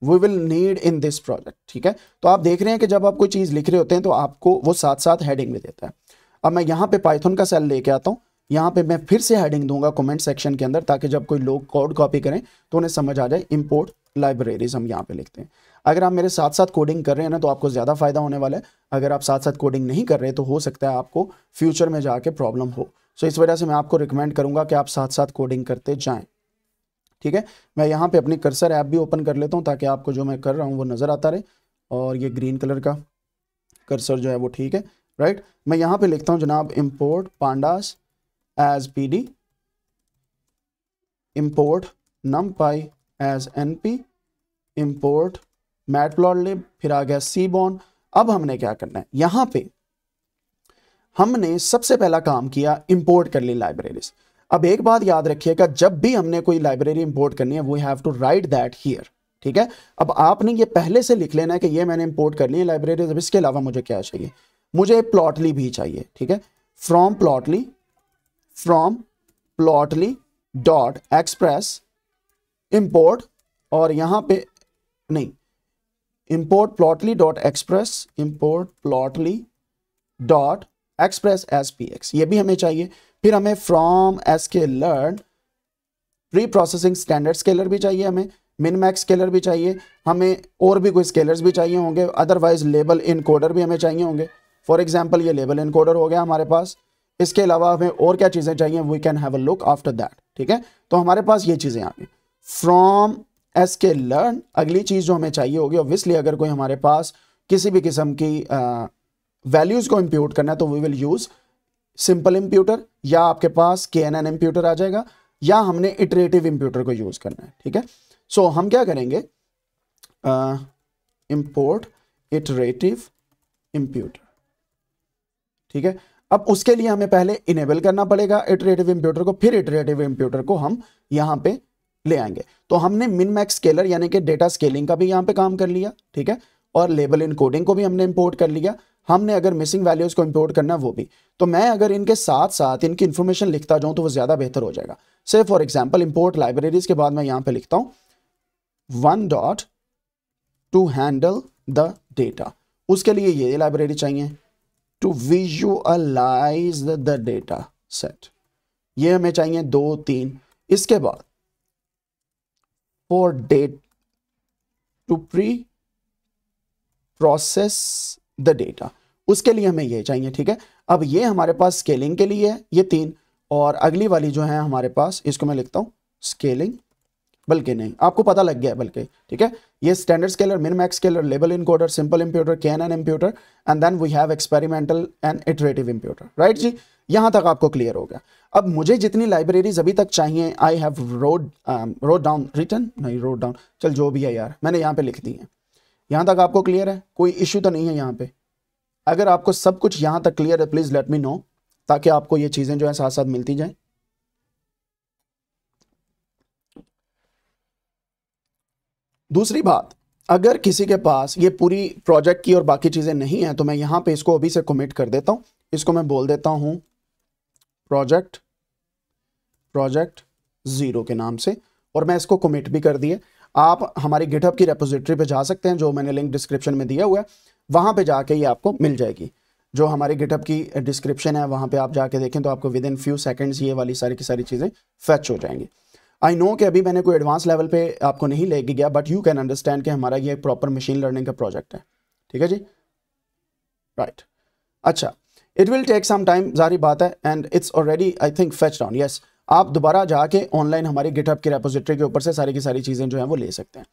we will need in this project ठीक है तो आप देख रहे हैं कि जब आप कोई चीज़ लिख रहे होते हैं तो आपको वो साथ साथ हेडिंग भी देता है अब मैं यहाँ पे पाइथन का सेल लेके आता हूँ यहाँ पे मैं फिर से हेडिंग दूंगा कमेंट सेक्शन के अंदर ताकि जब कोई लोग कोड कॉपी करें तो उन्हें समझ आ जाए इम्पोर्ट लाइब्रेरीज हम यहाँ पे लिखते हैं अगर आप मेरे साथ साथ कोडिंग कर रहे हैं ना तो आपको ज़्यादा फायदा होने वाला है अगर आप साथ साथ कोडिंग नहीं कर रहे तो हो सकता है आपको फ्यूचर में जाके प्रॉब्लम हो सो so, इस वजह से मैं आपको रिकमेंड करूँगा कि आप साथ साथ कोडिंग करते जाएँ ठीक है मैं यहाँ पे अपनी कर्सर ऐप भी ओपन कर लेता हूँ ताकि आपको जो मैं कर रहा हूँ वो नज़र आता रहे और ये ग्रीन कलर का कर्सर जो है वो ठीक है राइट मैं यहाँ पे लिखता हूँ जनाब import pandas as P D import numpy as N P import matplotlib फिर आ गया सी बॉन अब हमने क्या करना है यहाँ पे हमने सबसे पहला काम किया इंपोर्ट कर ली लाइब्रेरीज अब एक बात याद रखिएगा जब भी हमने कोई लाइब्रेरी इंपोर्ट करनी है we have to write that here ठीक है अब आपने ये पहले से लिख लेना है कि ये मैंने इंपोर्ट करनी है लाइब्रेरी अब इसके अलावा मुझे क्या चाहिए मुझे प्लॉटली भी चाहिए ठीक है from plotly from plotly dot express import और यहां पे नहीं import plotly dot express import plotly dot express as P X ये भी हमें चाहिए फिर हमें from learn preprocessing standard scaler भी चाहिए हमें मिन मैक्स स्केलर भी चाहिए हमें और भी कोई स्केलर्स भी चाहिए होंगे अदरवाइज लेबल इनकोडर भी हमें चाहिए होंगे फॉर एग्जाम्पल ये लेबल इनकोडर हो गया हमारे पास इसके अलावा हमें और क्या चीज़ें चाहिए we can have a look after that ठीक है तो हमारे पास ये चीज़ें आ गई फ्रॉम एस के लर्न अगली चीज़ जो हमें चाहिए होगी ऑब्वियसली अगर कोई हमारे पास किसी भी किस्म की वैल्यूज़ uh, को इम्प्यूट करना है तो we will use simple imputer या आपके पास के एन एन इंप्यूटर आ जाएगा या हमने इटरेटिव इंप्यूटर को यूज करना है ठीक है सो so, हम क्या करेंगे इंपोर्ट इटरेटिव इंप्यूटर ठीक है अब उसके लिए हमें पहले इनेबल करना पड़ेगा इटरेटिव इंप्यूटर को फिर इटरेटिव इंप्यूटर को हम यहां पे ले आएंगे तो हमने मिन मैक्स स्केलर यानी कि डेटा स्केलिंग का भी यहां पे काम कर लिया ठीक है और लेबल इनकोडिंग को भी हमने इंपोर्ट कर लिया हमने अगर मिसिंग वैल्यूज़ को इंपोर्ट करना है वो भी तो मैं अगर इनके साथ साथ इनकी इन्फॉर्मेशन लिखता जाऊं तो वो ज़्यादा बेहतर हो जाएगा से फॉर एग्जाम्पल इम्पोर्ट लाइब्रेरीज के बाद मैं यहां पर लिखता हूं one dot to handle the data उसके लिए ये लाइब्रेरी चाहिए to visualize the data set ये हमें चाहिए दो तीन इसके बाद for that to preprocess the data उसके लिए हमें ये चाहिए ठीक है अब ये हमारे पास स्केलिंग के लिए है ये तीन और अगली वाली जो है हमारे पास इसको मैं लिखता हूँ स्केलिंग बल्कि नहीं आपको पता लग गया बल्कि ठीक है ये standard scaler min max scaler label encoder simple imputer KNN imputer and then we have experimental and iterative imputer right जी यहाँ तक आपको क्लियर हो गया अब मुझे जितनी लाइब्रेरीज अभी तक चाहिए I have wrote wrote down written नहीं रोड डाउन चल जो भी है यार मैंने यहाँ पे लिख दी है यहाँ तक आपको क्लियर है कोई इश्यू तो नहीं है यहाँ पे अगर आपको सब कुछ यहाँ तक क्लियर है प्लीज़ लेट मी नो ताकि आपको ये चीज़ें जो है साथ साथ मिलती जाएं दूसरी बात अगर किसी के पास ये पूरी प्रोजेक्ट की और बाकी चीज़ें नहीं हैं तो मैं यहाँ पे इसको अभी से कमिट कर देता हूँ इसको मैं बोल देता हूँ प्रोजेक्ट प्रोजेक्ट ज़ीरो के नाम से और मैं इसको कमिट भी कर दिया आप हमारी गिटअप की रेपोजिटरी पे जा सकते हैं जो मैंने लिंक डिस्क्रिप्शन में दिया हुआ है वहाँ पे जाके ये आपको मिल जाएगी जो हमारी गिटअप की डिस्क्रिप्शन है वहाँ पे आप जाके देखें तो आपको विद इन फ्यू सेकेंड्स ये वाली सारी की सारी चीज़ें फैच हो जाएंगी आई नो कि अभी मैंने कोई एडवांस लेवल पे आपको नहीं लेके गया बट यू कैन अंडरस्टैंड कि हमारा ये प्रॉपर मशीन लर्निंग का प्रोजेक्ट है ठीक है जी राइट right. अच्छा it will take some time जारी बात है and it's already I think fetch down yes आप दोबारा जाके ऑनलाइन हमारे गिटअप के रेपोजिटरी के ऊपर से सारी की सारी चीज़ें जो हैं वो ले सकते हैं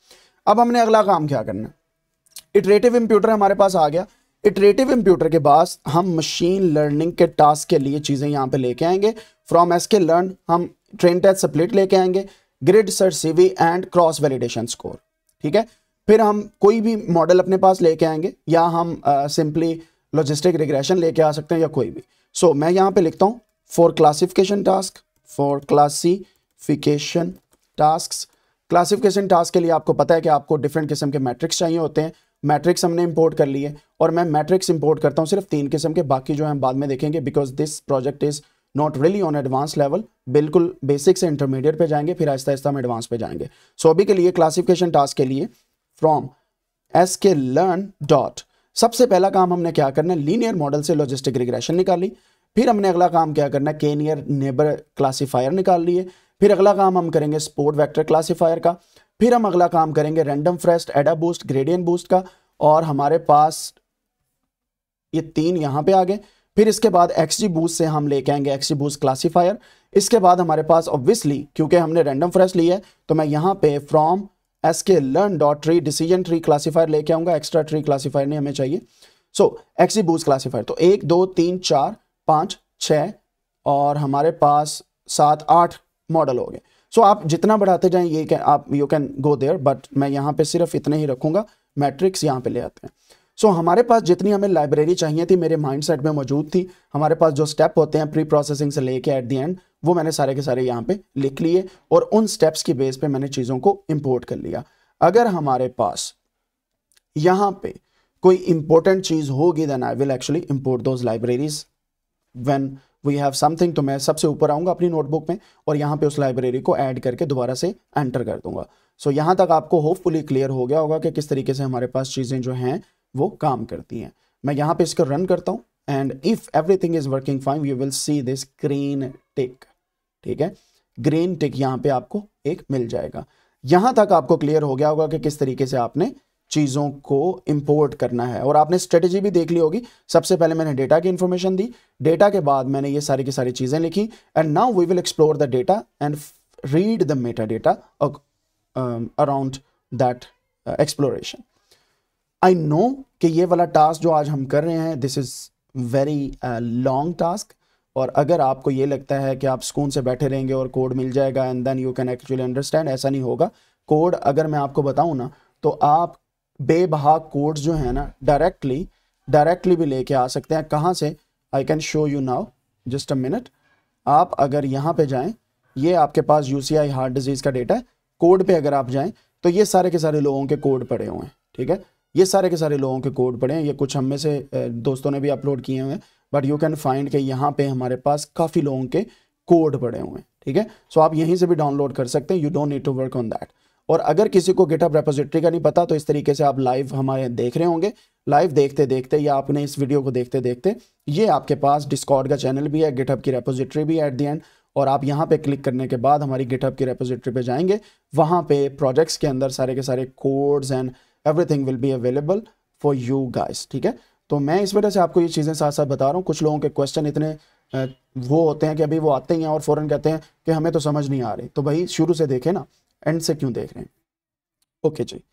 अब हमने अगला काम क्या करना है इटरेटिव इम्प्यूटर हमारे पास आ गया इटरेटिव इम्प्यूटर के पास हम मशीन लर्निंग के टास्क के लिए चीज़ें यहाँ पे लेके आएंगे फ्रॉम एस के लर्न हम ट्रेन टेस्ट सप्लेट लेके आएंगे grid search CV and cross validation score ठीक है फिर हम कोई भी मॉडल अपने पास लेके आएंगे या हम सिंपली लॉजिस्टिक रिग्रेशन लेके आ सकते हैं या कोई भी सो so, मैं यहाँ पे लिखता हूँ for classification task for classification task classification task के लिए आपको पता है कि आपको डिफरेंट किस्म के मैट्रिक्स चाहिए होते हैं मैट्रिक्स हमने इंपोर्ट कर लिए और मैं मैट्रिक्स इंपोर्ट करता हूँ सिर्फ तीन किस्म के बाकी जो है हम बाद में देखेंगे because this project is not really on advance level बिल्कुल बेसिक से इंटरमीडिएट पे जाएंगे फिर आहिस्ता आहिस्ता हम एडवांस पे जाएंगे सो so, अभी के लिए क्लासिफिकेशन टास्क के लिए from S K learn dot सबसे पहला काम हमने क्या करना है लीनियर मॉडल से लॉजिस्टिक रिग्रेशन निकाली फिर हमने अगला काम क्या करना है के नियर नेबर क्लासीफायर निकाल लिए फिर अगला काम हम करेंगे स्पोर्ट वेक्टर क्लासीफायर का फिर हम अगला काम करेंगे रैंडम फ्रेस्ट एडा बूस्ट ग्रेडियन बूस्ट का और हमारे पास ये तीन यहाँ पे आ गए फिर इसके बाद एक्सजी बूस्ट से हम लेके आएंगे एक्सजी बूस्ट क्लासीफायर इसके बाद हमारे पास ऑब्वियसली क्योंकि हमने रैंडम फ्रेस्ट लिया है तो मैं यहाँ पे from S K learn dot tree decision tree classifier लेके आऊँगा एक्स्ट्रा ट्री क्लासीफायर नहीं हमें चाहिए सो एक्सी बूस्ट क्लासीफायर तो एक दो तीन चार पाँच छः और हमारे पास सात आठ मॉडल हो गए सो so, आप जितना बढ़ाते जाएं ये can, आप you can go there but मैं यहाँ पे सिर्फ इतने ही रखूँगा मैट्रिक्स यहाँ पे ले आते हैं सो so, हमारे पास जितनी हमें लाइब्रेरी चाहिए थी मेरे माइंडसेट में मौजूद थी हमारे पास जो स्टेप होते हैं प्री प्रोसेसिंग से लेके एट दी एंड वो मैंने सारे के सारे यहाँ पे लिख लिए और उन स्टेप्स की बेस पे मैंने चीज़ों को इम्पोर्ट कर लिया अगर हमारे पास यहाँ पे कोई इंपॉर्टेंट चीज़ होगी then I will actually import those libraries when we have something तो मैं सबसे ऊपर आऊँगा अपनी नोटबुक में और यहाँ पे उस लाइब्रेरी को ऐड करके दोबारा से एंटर कर दूंगा सो so, यहाँ तक आपको होपफुली क्लियर हो गया होगा कि किस तरीके से हमारे पास चीज़ें जो हैं वो काम करती हैं मैं यहाँ पे इसको रन करता हूँ and if everything is working fine you will see this green tick ठीक है ग्रीन टिक यहाँ पे आपको एक मिल जाएगा यहाँ तक आपको क्लियर हो गया होगा कि किस तरीके से आपने चीज़ों को इंपोर्ट करना है और आपने स्ट्रेटेजी भी देख ली होगी सबसे पहले मैंने डेटा की इन्फॉर्मेशन दी डेटा के बाद मैंने ये सारी की सारी चीज़ें लिखी and now we will explore the data and read the meta data around that exploration I know कि ये वाला टास्क जो आज हम कर रहे हैं this is very long task और अगर आपको ये लगता है कि आप सुकून से बैठे रहेंगे और कोड मिल जाएगा and then you can actually understand ऐसा नहीं होगा कोड अगर मैं आपको बताऊं ना तो आप बेबहा कोड्स जो है ना डायरेक्टली डायरेक्टली भी लेके आ सकते हैं कहाँ से I can show you now just a minute आप अगर यहाँ पे जाएं ये आपके पास यूसीआई हार्ट डिजीज़ का डेटा है कोड पे अगर आप जाएं तो ये सारे के सारे लोगों के कोड पड़े हुए हैं ठीक है ये सारे के सारे लोगों के कोड पड़े हैं ये कुछ हम में से दोस्तों ने भी अपलोड किए हुए हैं बट यू कैन फाइंड के यहाँ पे हमारे पास काफ़ी लोगों के कोड पड़े हुए हैं ठीक है सो आप यहीं से भी डाउनलोड कर सकते हैं you don't need to work on that और अगर किसी को गिटअप रेपोजिटरी का नहीं पता तो इस तरीके से आप लाइव हमारे देख रहे होंगे लाइव देखते देखते या आपने इस वीडियो को देखते देखते ये आपके पास डिस्कॉर्ड का चैनल भी है गिटअप की रेपोजिटरी भी एट दी एंड और आप यहाँ पे क्लिक करने के बाद हमारी गिटअप की रेपोजिटरी पे जाएंगे वहाँ पे प्रोजेक्ट्स के अंदर सारे के सारे codes and everything will be available for you guys ठीक है तो मैं इस वजह से आपको ये चीज़ें साथ साथ बता रहा हूँ कुछ लोगों के क्वेश्चन इतने वो होते हैं कि अभी वो आते ही हैं और फ़ौरन कहते हैं कि हमें तो समझ नहीं आ रही तो भाई शुरू से देखें ना एंड से क्यों देख रहे हैं ओके okay जी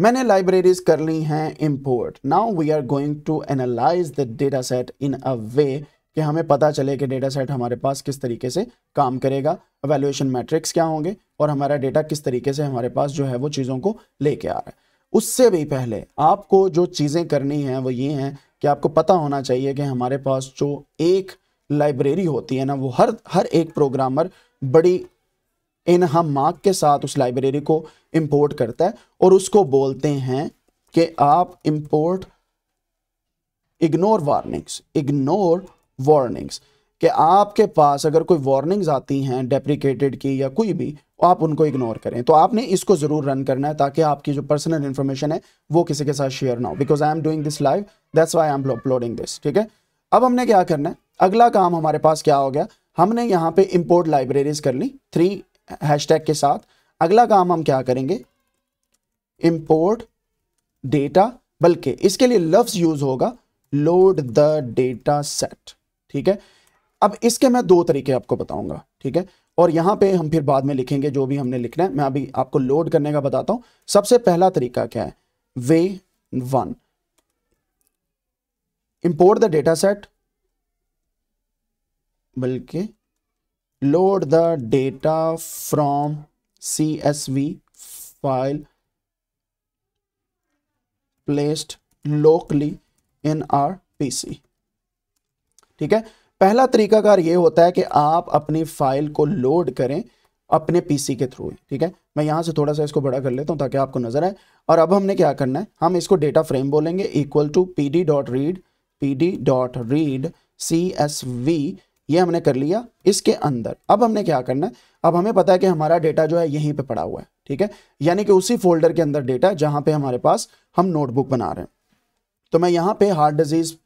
मैंने लाइब्रेरीज कर ली हैं import now we are going to analyze the data set in a way कि हमें पता चले कि डेटा सेट हमारे पास किस तरीके से काम करेगा वैल्यूएशन मैट्रिक्स क्या होंगे और हमारा डेटा किस तरीके से हमारे पास जो है वो चीज़ों को लेके आ रहा है उससे भी पहले आपको जो चीज़ें करनी हैं वो ये हैं कि आपको पता होना चाहिए कि हमारे पास जो एक लाइब्रेरी होती है ना वो हर हर एक प्रोग्रामर बड़ी इन हम मार्क के साथ उस लाइब्रेरी को इंपोर्ट करता है और उसको बोलते हैं कि आप import ignore warnings ignore warnings कि आपके पास अगर कोई वार्निंग्स आती हैं डेप्रिकेटेड की या कोई भी आप उनको इग्नोर करें तो आपने इसको ज़रूर रन करना है ताकि आपकी जो पर्सनल इन्फॉर्मेशन है वो किसी के साथ शेयर ना हो because I am doing this live that's why I am uploading this ठीक है अब हमने क्या करना है अगला काम हमारे पास क्या हो गया हमने यहाँ पे इंपोर्ट लाइब्रेरीज कर ली थ्री हैशटैग के साथ अगला काम हम क्या करेंगे इम्पोर्ट डेटा बल्कि इसके लिए लफ्ज यूज होगा लोड द डेटा सेट ठीक है अब इसके मैं दो तरीके आपको बताऊंगा ठीक है और यहां पे हम फिर बाद में लिखेंगे जो भी हमने लिखना है मैं अभी आपको लोड करने का बताता हूं सबसे पहला तरीका क्या है way one import the data set बल्कि load the data from CSV file placed locally in our PC. ठीक है पहला तरीकाकार ये होता है कि आप अपनी फाइल को लोड करें अपने पीसी के थ्रू ठीक है मैं यहां से थोड़ा सा इसको बड़ा कर लेता हूं ताकि आपको नजर आए और अब हमने क्या करना है हम इसको डेटा फ्रेम बोलेंगे equal to P D dot read P D dot read C S V ये हमने कर लिया इसके अंदर अब हमने क्या करना है अब हमें पता है कि हमारा डेटा जो है यहीं पे पड़ा हुआ है ठीक है यानी कि उसी फोल्डर के अंदर डेटा है जहां पे हमारे पास हम नोटबुक बना रहे हैं तो मैं यहाँ पे हार्ट डिजीज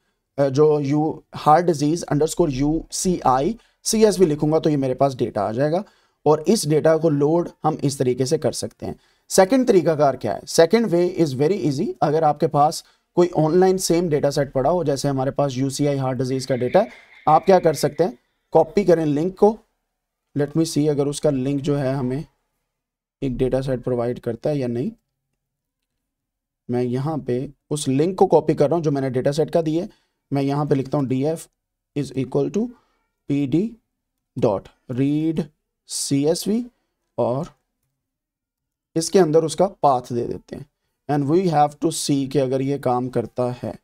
जो you heart disease underscore U C I C S भी लिखूंगा तो ये मेरे पास डेटा आ जाएगा और इस डेटा को लोड हम इस तरीके से कर सकते हैं सेकेंड तरीकाकार क्या है second way is very easy अगर आपके पास कोई ऑनलाइन सेम डेटा सेट पड़ा हो जैसे हमारे पास you see I heart disease का डेटा है आप क्या कर सकते हैं कॉपी करें लिंक को लेट मी सी अगर उसका लिंक जो है हमें एक डेटा सेट प्रोवाइड करता है या नहीं मैं यहाँ पे उस लिंक को कॉपी कर रहा हूँ जो मैंने डेटा सेट का दिया है मैं यहाँ पे लिखता हूँ D F is equal to P D dot read C S V और इसके अंदर उसका पाथ दे देते हैं and we have to see कि अगर ये काम करता है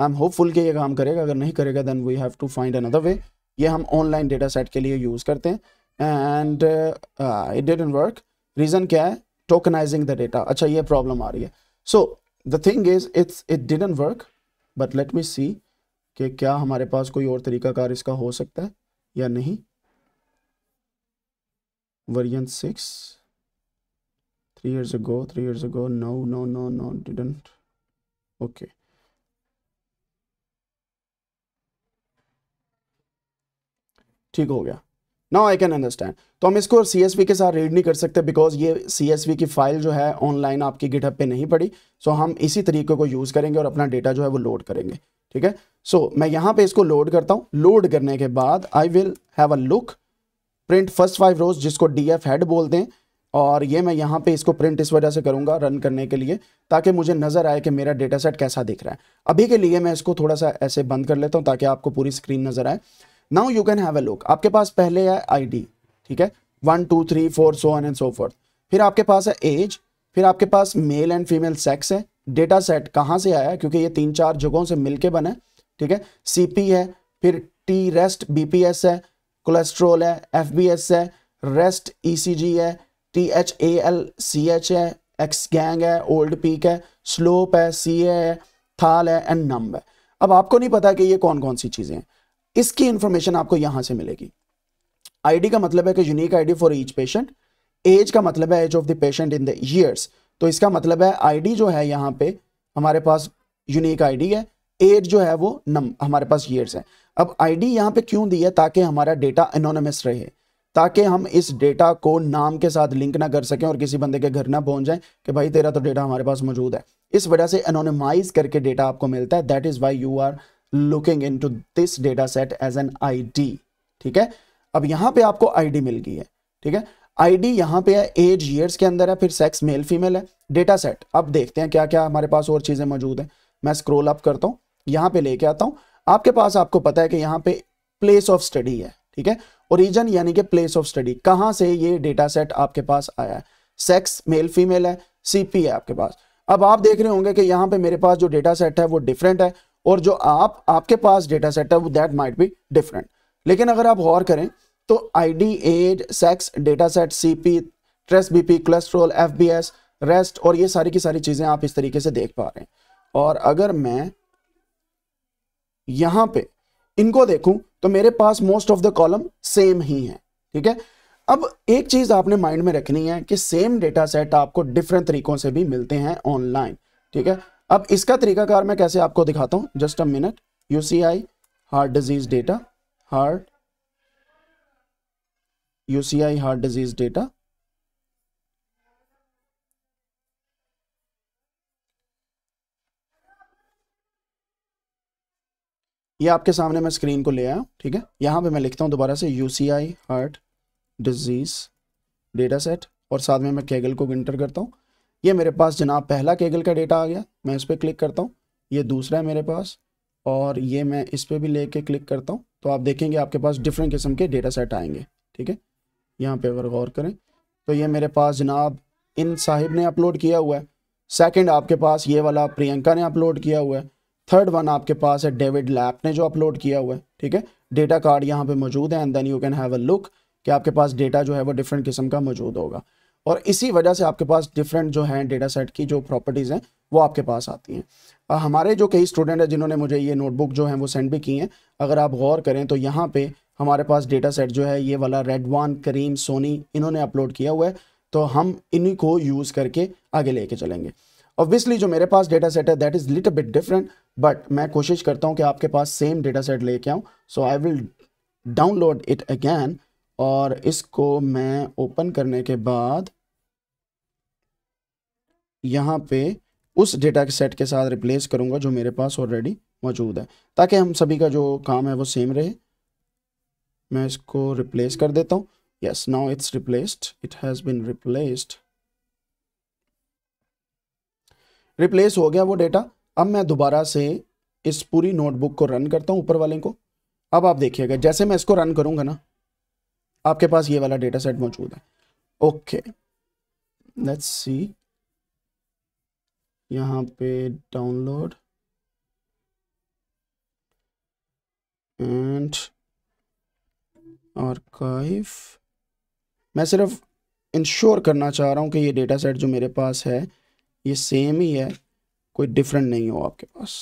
आई एम होपफुल कि ये काम करेगा अगर नहीं करेगा then we have to find another way ये हम ऑनलाइन डेटा सेट के लिए यूज़ करते हैं and it didn't work reason क्या है टोकनाइजिंग द डेटा अच्छा ये प्रॉब्लम आ रही है so the thing is it's it didn't work but let me see कि क्या हमारे पास कोई और तरीकाकार इसका हो सकता है या नहीं version six three years ago three years ago no no no no didn't okay ठीक हो गया नाउ आई कैन अंडरस्टैंड तो हम इसको सी के साथ रीड नहीं कर सकते बिकॉज ये सी की फाइल जो है ऑनलाइन आपकी गिटअप पे नहीं पड़ी सो so हम इसी तरीके को यूज़ करेंगे और अपना डेटा जो है वो लोड करेंगे ठीक है सो so, मैं यहाँ पे इसको लोड करता हूँ लोड करने के बाद I will have a look print first five rows जिसको डी एफ हेड बोलते हैं और ये मैं यहाँ पे इसको प्रिंट इस वजह से करूँगा रन करने के लिए ताकि मुझे नज़र आए कि मेरा डेटा सेट कैसा दिख रहा है अभी के लिए मैं इसको थोड़ा सा ऐसे बंद कर लेता हूँ ताकि आपको पूरी स्क्रीन नज़र आए now you can have a look आपके पास पहले है आईडी ठीक है one two three four so one and so forth फिर आपके पास है एज फिर आपके पास मेल एंड फीमेल सेक्स है डेटा सेट कहाँ से आया क्योंकि ये तीन चार जगहों से मिलके बना है ठीक है पी है फिर टी रेस्ट एस है कोलेस्ट्रोल है एस है रेस्ट जी e है T H A L C H है एक्स गैंग है ओल्ड पीक है स्लोप है सी ए है थाल है एंड नंब है अब आपको नहीं पता कि ये कौन कौन सी चीज़ें हैं इसकी इंफॉर्मेशन आपको यहां से मिलेगी आईडी का मतलब है कि unique ID for each patient age का मतलब है age of the patient in the years तो इसका मतलब है आईडी जो है यहाँ पे हमारे पास यूनिक आईडी है एज जो है वो नम हमारे पास ईयर्स है अब आईडी यहाँ पे क्यों दी है ताकि हमारा डेटा एनोनमस रहे ताकि हम इस डेटा को नाम के साथ लिंक ना कर सकें और किसी बंदे के घर ना पहुंच जाए कि भाई तेरा तो डेटा हमारे पास मौजूद है इस वजह से एनोनमाइज करके डेटा आपको मिलता है that is why you are looking to this data set age N D ठीक है अब यहां पे आपको आईडी मिल गई है ठीक है आईडी यहां पे है एज ईयर्स के अंदर है फिर सेक्स मेल फीमेल है डेटा सेट अब देखते हैं क्या क्या हमारे पास और चीजें मौजूद है मैं स्क्रोल अप करता हूँ यहां पे लेके आता हूँ आपके पास आपको पता है कि यहाँ पे प्लेस ऑफ स्टडी है ठीक है ओरिजन यानी कि प्लेस ऑफ स्टडी कहाँ से ये डेटा सेट आपके पास आया है सेक्स मेल फीमेल है सीपी है आपके पास अब आप देख रहे होंगे कि यहाँ पे मेरे पास जो डेटा सेट है वो डिफरेंट है और जो आप आपके पास डेटा सेट है वो दैट माइट बी डिफरेंट लेकिन अगर आप गौर करें तो I D age sex data set C P trace B P cholesterol F B S rest और ये सारी की सारी चीज़ें आप इस तरीके से देख पा रहे हैं और अगर मैं यहां पे इनको देखूं तो मेरे पास most of the column same ही है ठीक है अब एक चीज़ आपने माइंड में रखनी है कि सेम डेटा सेट आपको डिफरेंट तरीकों से भी मिलते हैं ऑनलाइन ठीक है अब इसका तरीकाकार मैं कैसे आपको दिखाता हूं just a minute UCI heart disease data heart UCI heart disease data ये आपके सामने मैं स्क्रीन को ले आया ठीक है यहां पे मैं लिखता हूं दोबारा से UCI heart disease data set और साथ में मैं कैगल को इंटर करता हूं ये मेरे पास जनाब पहला केगल का डेटा आ गया मैं इस पर क्लिक करता हूँ ये दूसरा है मेरे पास और ये मैं इस पर भी लेके क्लिक करता हूँ तो आप देखेंगे आपके पास डिफरेंट किस्म के डेटा सेट आएंगे ठीक है यहाँ पे अगर गौर करें तो ये मेरे पास जनाब इन साहिब ने अपलोड किया हुआ है सेकंड आपके पास ये वाला प्रियंका ने अपलोड किया हुआ है थर्ड वन आपके पास है डेविड लैप ने जो अपलोड किया हुआ है ठीक है डेटा कार्ड यहाँ पे मौजूद है and then you can have a look कि आपके पास डेटा जो है वो डिफरेंट किस्म का मौजूद होगा और इसी वजह से आपके पास डिफरेंट जो हैं डेटा सेट की जो प्रॉपर्टीज़ हैं वो आपके पास आती हैं हमारे जो कई स्टूडेंट हैं जिन्होंने मुझे ये नोटबुक जो है वो सेंड भी की हैं अगर आप गौर करें तो यहाँ पे हमारे पास डेटा सेट जो है ये वाला रेडवान करीम सोनी इन्होंने अपलोड किया हुआ है तो हम इन्हीं को यूज़ करके आगे लेके चलेंगे ऑब्वियसली जो मेरे पास डेटा सेट है that is little bit different but मैं कोशिश करता हूँ कि आपके पास सेम डेटा सेट लेके आऊँ so I will download it again और इसको मैं ओपन करने के बाद यहाँ पे उस डेटा के सेट के साथ रिप्लेस करूँगा जो मेरे पास ऑलरेडी मौजूद है ताकि हम सभी का जो काम है वो सेम रहे मैं इसको रिप्लेस कर देता हूँ yes now it's replaced it has been replaced replace हो गया वो डेटा अब मैं दोबारा से इस पूरी नोटबुक को रन करता हूँ ऊपर वाले को अब आप देखिएगा जैसे मैं इसको रन करूँगा ना आपके पास ये वाला डेटा सेट मौजूद है ओके लेट्स सी यहाँ पे डाउनलोड एंड आर्काइव मैं सिर्फ इंश्योर करना चाह रहा हूँ कि ये डेटा सेट जो मेरे पास है ये सेम ही है कोई डिफरेंट नहीं हो आपके पास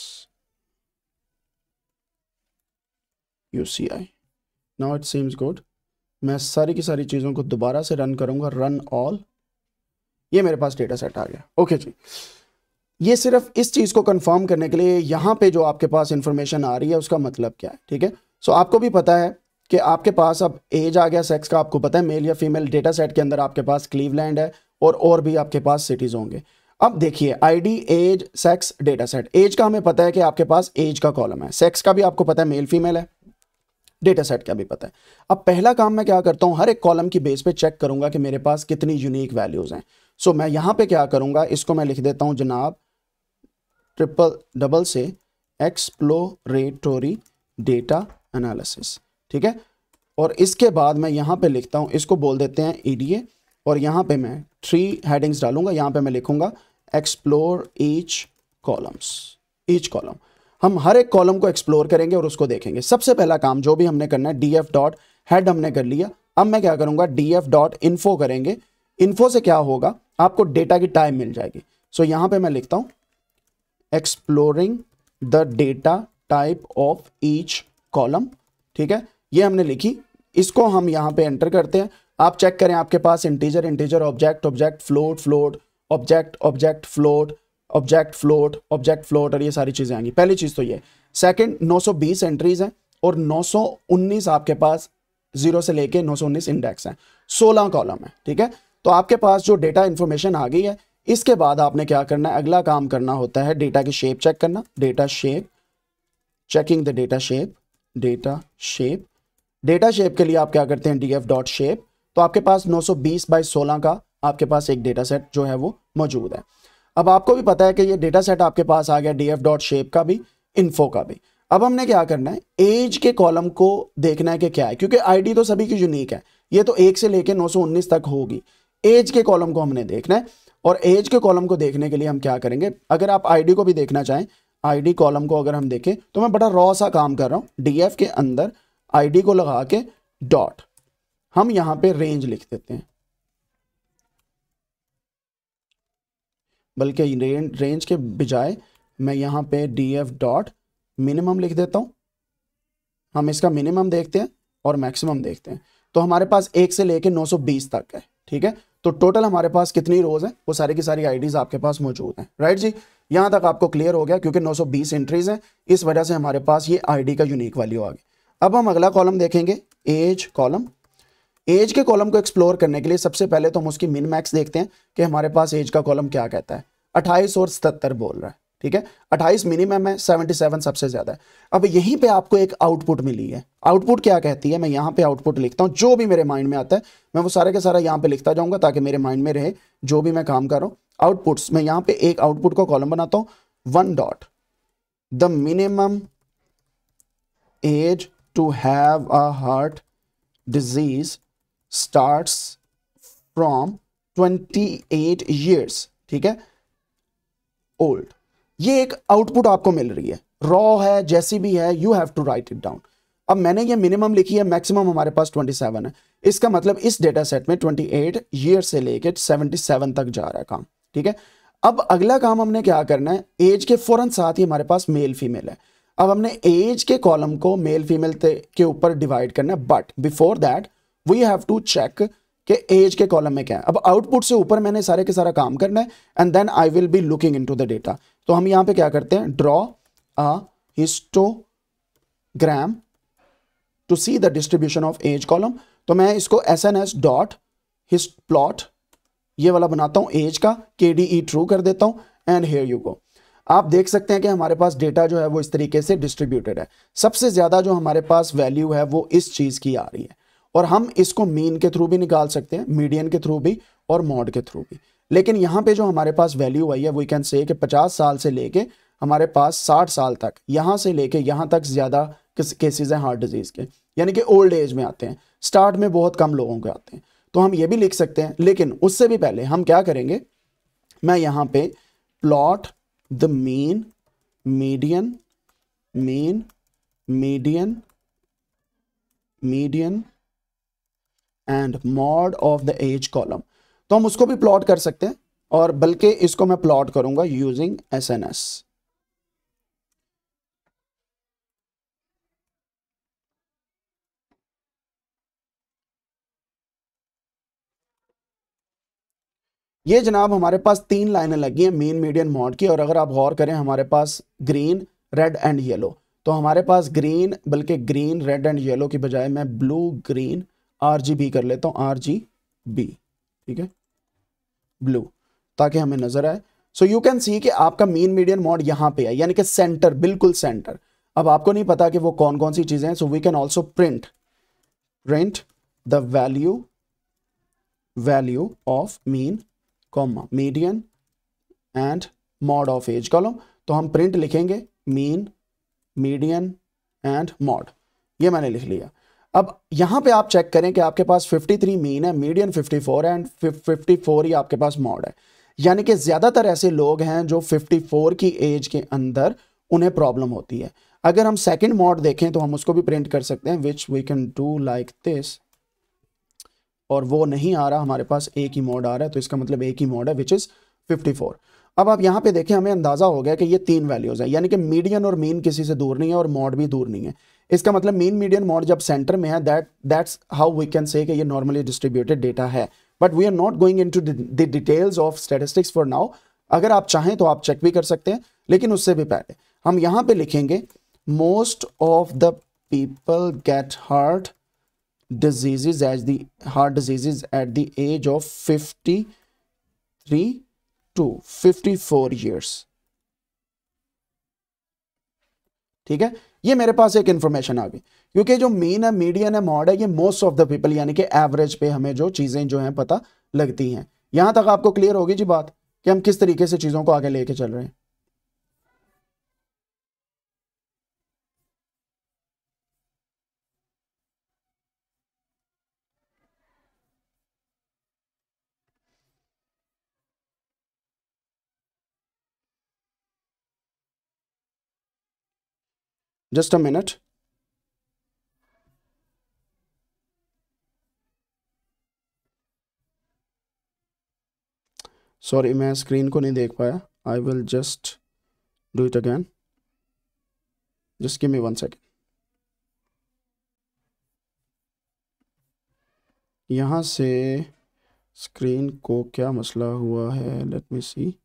you see I now it seems good मैं सारी की सारी चीज़ों को दोबारा से रन करूँगा रन ऑल ये मेरे पास डेटा सेट आ गया ओके जी ये सिर्फ इस चीज़ को कंफर्म करने के लिए यहां पे जो आपके पास इंफॉर्मेशन आ रही है उसका मतलब क्या है ठीक है सो आपको भी पता है कि आपके पास अब एज आ गया सेक्स का आपको पता है मेल या फीमेल डेटा सेट के अंदर आपके पास क्लीवलैंड है और और भी आपके पास सिटीज़ होंगे अब देखिए ID age sex data set age का हमें पता है कि आपके पास एज का कॉलम है सेक्स का भी आपको पता है मेल फीमेल है डेटा सेट का भी पता है अब पहला काम मैं क्या करता हूँ हर एक कॉलम की बेस पे चेक करूंगा कि मेरे पास कितनी यूनिक वैल्यूज़ हैं सो so, मैं यहां पे क्या करूंगा इसको मैं लिख देता हूँ जनाब ट्रिपल डबल से एक्सप्लोरेटोरी डेटा एनालिसिस ठीक है और इसके बाद मैं यहाँ पे लिखता हूँ इसको बोल देते हैं ई e और यहाँ पे मैं थ्री हेडिंग्स डालूंगा यहाँ पे मैं लिखूंगा explore each columns each column हम हर एक कॉलम को एक्सप्लोर करेंगे और उसको देखेंगे सबसे पहला काम जो भी हमने करना है डी एफ डॉट हेड हमने कर लिया अब मैं क्या करूँगा डी एफ डॉट इन्फो करेंगे इन्फो से क्या होगा आपको डेटा की टाइम मिल जाएगी सो so, यहाँ पे मैं लिखता हूँ exploring the data type of each column ठीक है ये हमने लिखी इसको हम यहाँ पे एंटर करते हैं आप चेक करें आपके पास integer integer object object float float object object float object float object float और ये सारी चीज़ें आएंगी पहली चीज़ तो ये सेकंड 920 एंट्रीज हैं और 919 आपके पास जीरो से लेके 919 इंडेक्स हैं 16 कॉलम है ठीक है तो आपके पास जो डेटा इन्फॉर्मेशन आ गई है इसके बाद आपने क्या करना है अगला काम करना होता है डेटा की शेप चेक करना data shape checking the data shape data shape data shape के लिए आप क्या करते हैं डी एफ डॉट शेप तो आपके पास 920 बाई सोलह का आपके पास एक डेटा सेट जो है वो मौजूद है अब आपको भी पता है कि ये डेटा सेट आपके पास आ गया डी एफ डॉट शेप का भी इन्फो का भी अब हमने क्या करना है एज के कॉलम को देखना है कि क्या है क्योंकि आईडी तो सभी की यूनिक है ये तो एक से लेके 919 तक होगी एज के कॉलम को हमने देखना है और एज के कॉलम को देखने के लिए हम क्या करेंगे अगर आप आईडी को भी देखना चाहें आईडी कॉलम को अगर हम देखें तो मैं बड़ा रॉ सा काम कर रहा हूँ डीएफ के अंदर आईडी को लगा के डॉट हम यहाँ पे रेंज लिख देते हैं बल्कि रेंज के बजाय मैं यहाँ पे डी एफ डॉट मिनिमम लिख देता हूँ हम इसका मिनिमम देखते हैं और मैक्सिमम देखते हैं तो हमारे पास एक से लेके 920 तक है ठीक है तो टोटल हमारे पास कितनी रोज हैं वो सारी की सारी आईडीज आपके पास मौजूद हैं राइट जी यहां तक आपको क्लियर हो गया क्योंकि 920 एंट्रीज हैं इस वजह से हमारे पास ये आईडी का यूनिक वैल्यू आ गया अब हम अगला कॉलम देखेंगे एज कॉलम एज के कॉलम को एक्सप्लोर करने के लिए सबसे पहले तो हम उसकी मिन मैक्स देखते हैं कि हमारे पास एज का कॉलम क्या कहता है अट्ठाईस और सतहत्तर बोल रहा है ठीक है 28 मिनिमम है 77 सबसे ज़्यादा है अब यहीं पे आपको एक आउटपुट मिली है आउटपुट क्या कहती है मैं यहाँ पे आउटपुट लिखता हूँ जो भी मेरे माइंड में आता है मैं वो सारे के सारा यहाँ पे लिखता जाऊंगा ताकि मेरे माइंड में रहे जो भी मैं काम कर रहा हूँ आउटपुट्स मैं यहाँ पे एक आउटपुट का कॉलम बनाता हूँ one dot the minimum age to have a heart disease start from eight years ठीक है ओल्ड ये एक आउटपुट आपको मिल रही है रॉ है जैसी भी है you have to write it down अब मैंने ये मिनिमम लिखी है मैक्सिमम हमारे पास 27 है इसका मतलब इस डेटा सेट में 28 ईयर से लेके 77 तक जा रहा है काम ठीक है अब अगला काम हमने क्या करना है एज के फौरन साथ ही हमारे पास मेल फीमेल है अब हमने एज के कॉलम को मेल फीमेल के ऊपर डिवाइड करना है but before that we have to check कि एज के कॉलम में क्या है अब आउटपुट से ऊपर मैंने सारे के सारा काम करना है and then I will be looking into the data तो हम यहाँ पे क्या करते हैं draw a histogram to see the distribution of age column तो मैं इसको S N S dot hist plot ये वाला बनाता हूँ एज का के डी ई ट्रू कर देता हूं एंड हेयर यू गो आप देख सकते हैं कि हमारे पास डेटा जो है वो इस तरीके से डिस्ट्रीब्यूटेड है सबसे ज़्यादा जो हमारे पास वैल्यू है वो इस चीज़ की आ रही है और हम इसको मीन के थ्रू भी निकाल सकते हैं मीडियन के थ्रू भी और मॉड के थ्रू भी लेकिन यहाँ पे जो हमारे पास वैल्यू आई है वी कैन से कि 50 साल से लेके हमारे पास 60 साल तक यहाँ से लेके यहाँ तक ज़्यादा केसेस हैं हार्ट डिजीज़ के यानी कि ओल्ड एज में आते हैं स्टार्ट में बहुत कम लोगों के आते हैं तो हम ये भी लिख सकते हैं लेकिन उससे भी पहले हम क्या करेंगे मैं यहाँ पे plot the mean median mean median median and mode of the age column तो हम उसको भी प्लॉट कर सकते हैं और बल्कि इसको मैं प्लॉट करूंगा यूजिंग एस एन एस ये जनाब हमारे पास तीन लाइनें लगी हैं मेन मीडियन मॉड की और अगर आप गौर करें हमारे पास ग्रीन रेड एंड येलो तो हमारे पास ग्रीन बल्कि ग्रीन रेड एंड येलो की बजाय मैं blue green R G B कर लेता हूँ आर जी बी ठीक है ब्लू ताकि हमें नजर आए सो यू कैन सी कि आपका मीन मीडियन मॉड यहाँ पे है यानी कि सेंटर बिल्कुल सेंटर अब आपको नहीं पता कि वो कौन कौन सी चीजें हैं so we can also print print the value value of mean comma median and mode of age column तो हम प्रिंट लिखेंगे मीन मीडियन एंड मॉड ये मैंने लिख लिया अब यहां पे आप चेक करें कि आपके पास 53 मीन है मीडियन 54 है एंड 54 ही आपके पास मॉड है यानी कि ज़्यादातर ऐसे लोग हैं जो 54 की एज के अंदर उन्हें प्रॉब्लम होती है अगर हम सेकंड मॉड देखें तो हम उसको भी प्रिंट कर सकते हैं which we can do like this और वो नहीं आ रहा हमारे पास एक ही मॉड आ रहा है तो इसका मतलब एक ही मॉड है विच इज़ फिफ्टी अब आप यहां पे देखें हमें अंदाज़ा हो गया कि ये तीन वैल्यूज़ हैं यानी कि मीडियन और मीन किसी से दूर नहीं है और मॉड भी दूर नहीं है इसका मतलब मेन मीडियन मॉड जब सेंटर में है that that's how we can say कि ये नॉर्मली डिस्ट्रीब्यूटेड डेटा है but we are not going into the details of statistics for now अगर आप चाहें तो आप चेक भी कर सकते हैं लेकिन उससे भी पहले हम यहाँ पे लिखेंगे most of the people get heart age दार्ट the at the age of fifty three to fifty four years ठीक है ये मेरे पास एक इन्फॉर्मेशन आ गई क्योंकि जो मेन है मीडियन है मॉड है ये मोस्ट ऑफ द पीपल यानी कि एवरेज पे हमें जो चीज़ें जो हैं पता लगती हैं यहां तक आपको क्लियर होगी जी बात कि हम किस तरीके से चीज़ों को आगे लेके चल रहे हैं जस्ट अ मिनट सॉरी मैं स्क्रीन को नहीं देख पाया I will just do it again just give me one second यहाँ से स्क्रीन को क्या मसला हुआ है लेट मी सी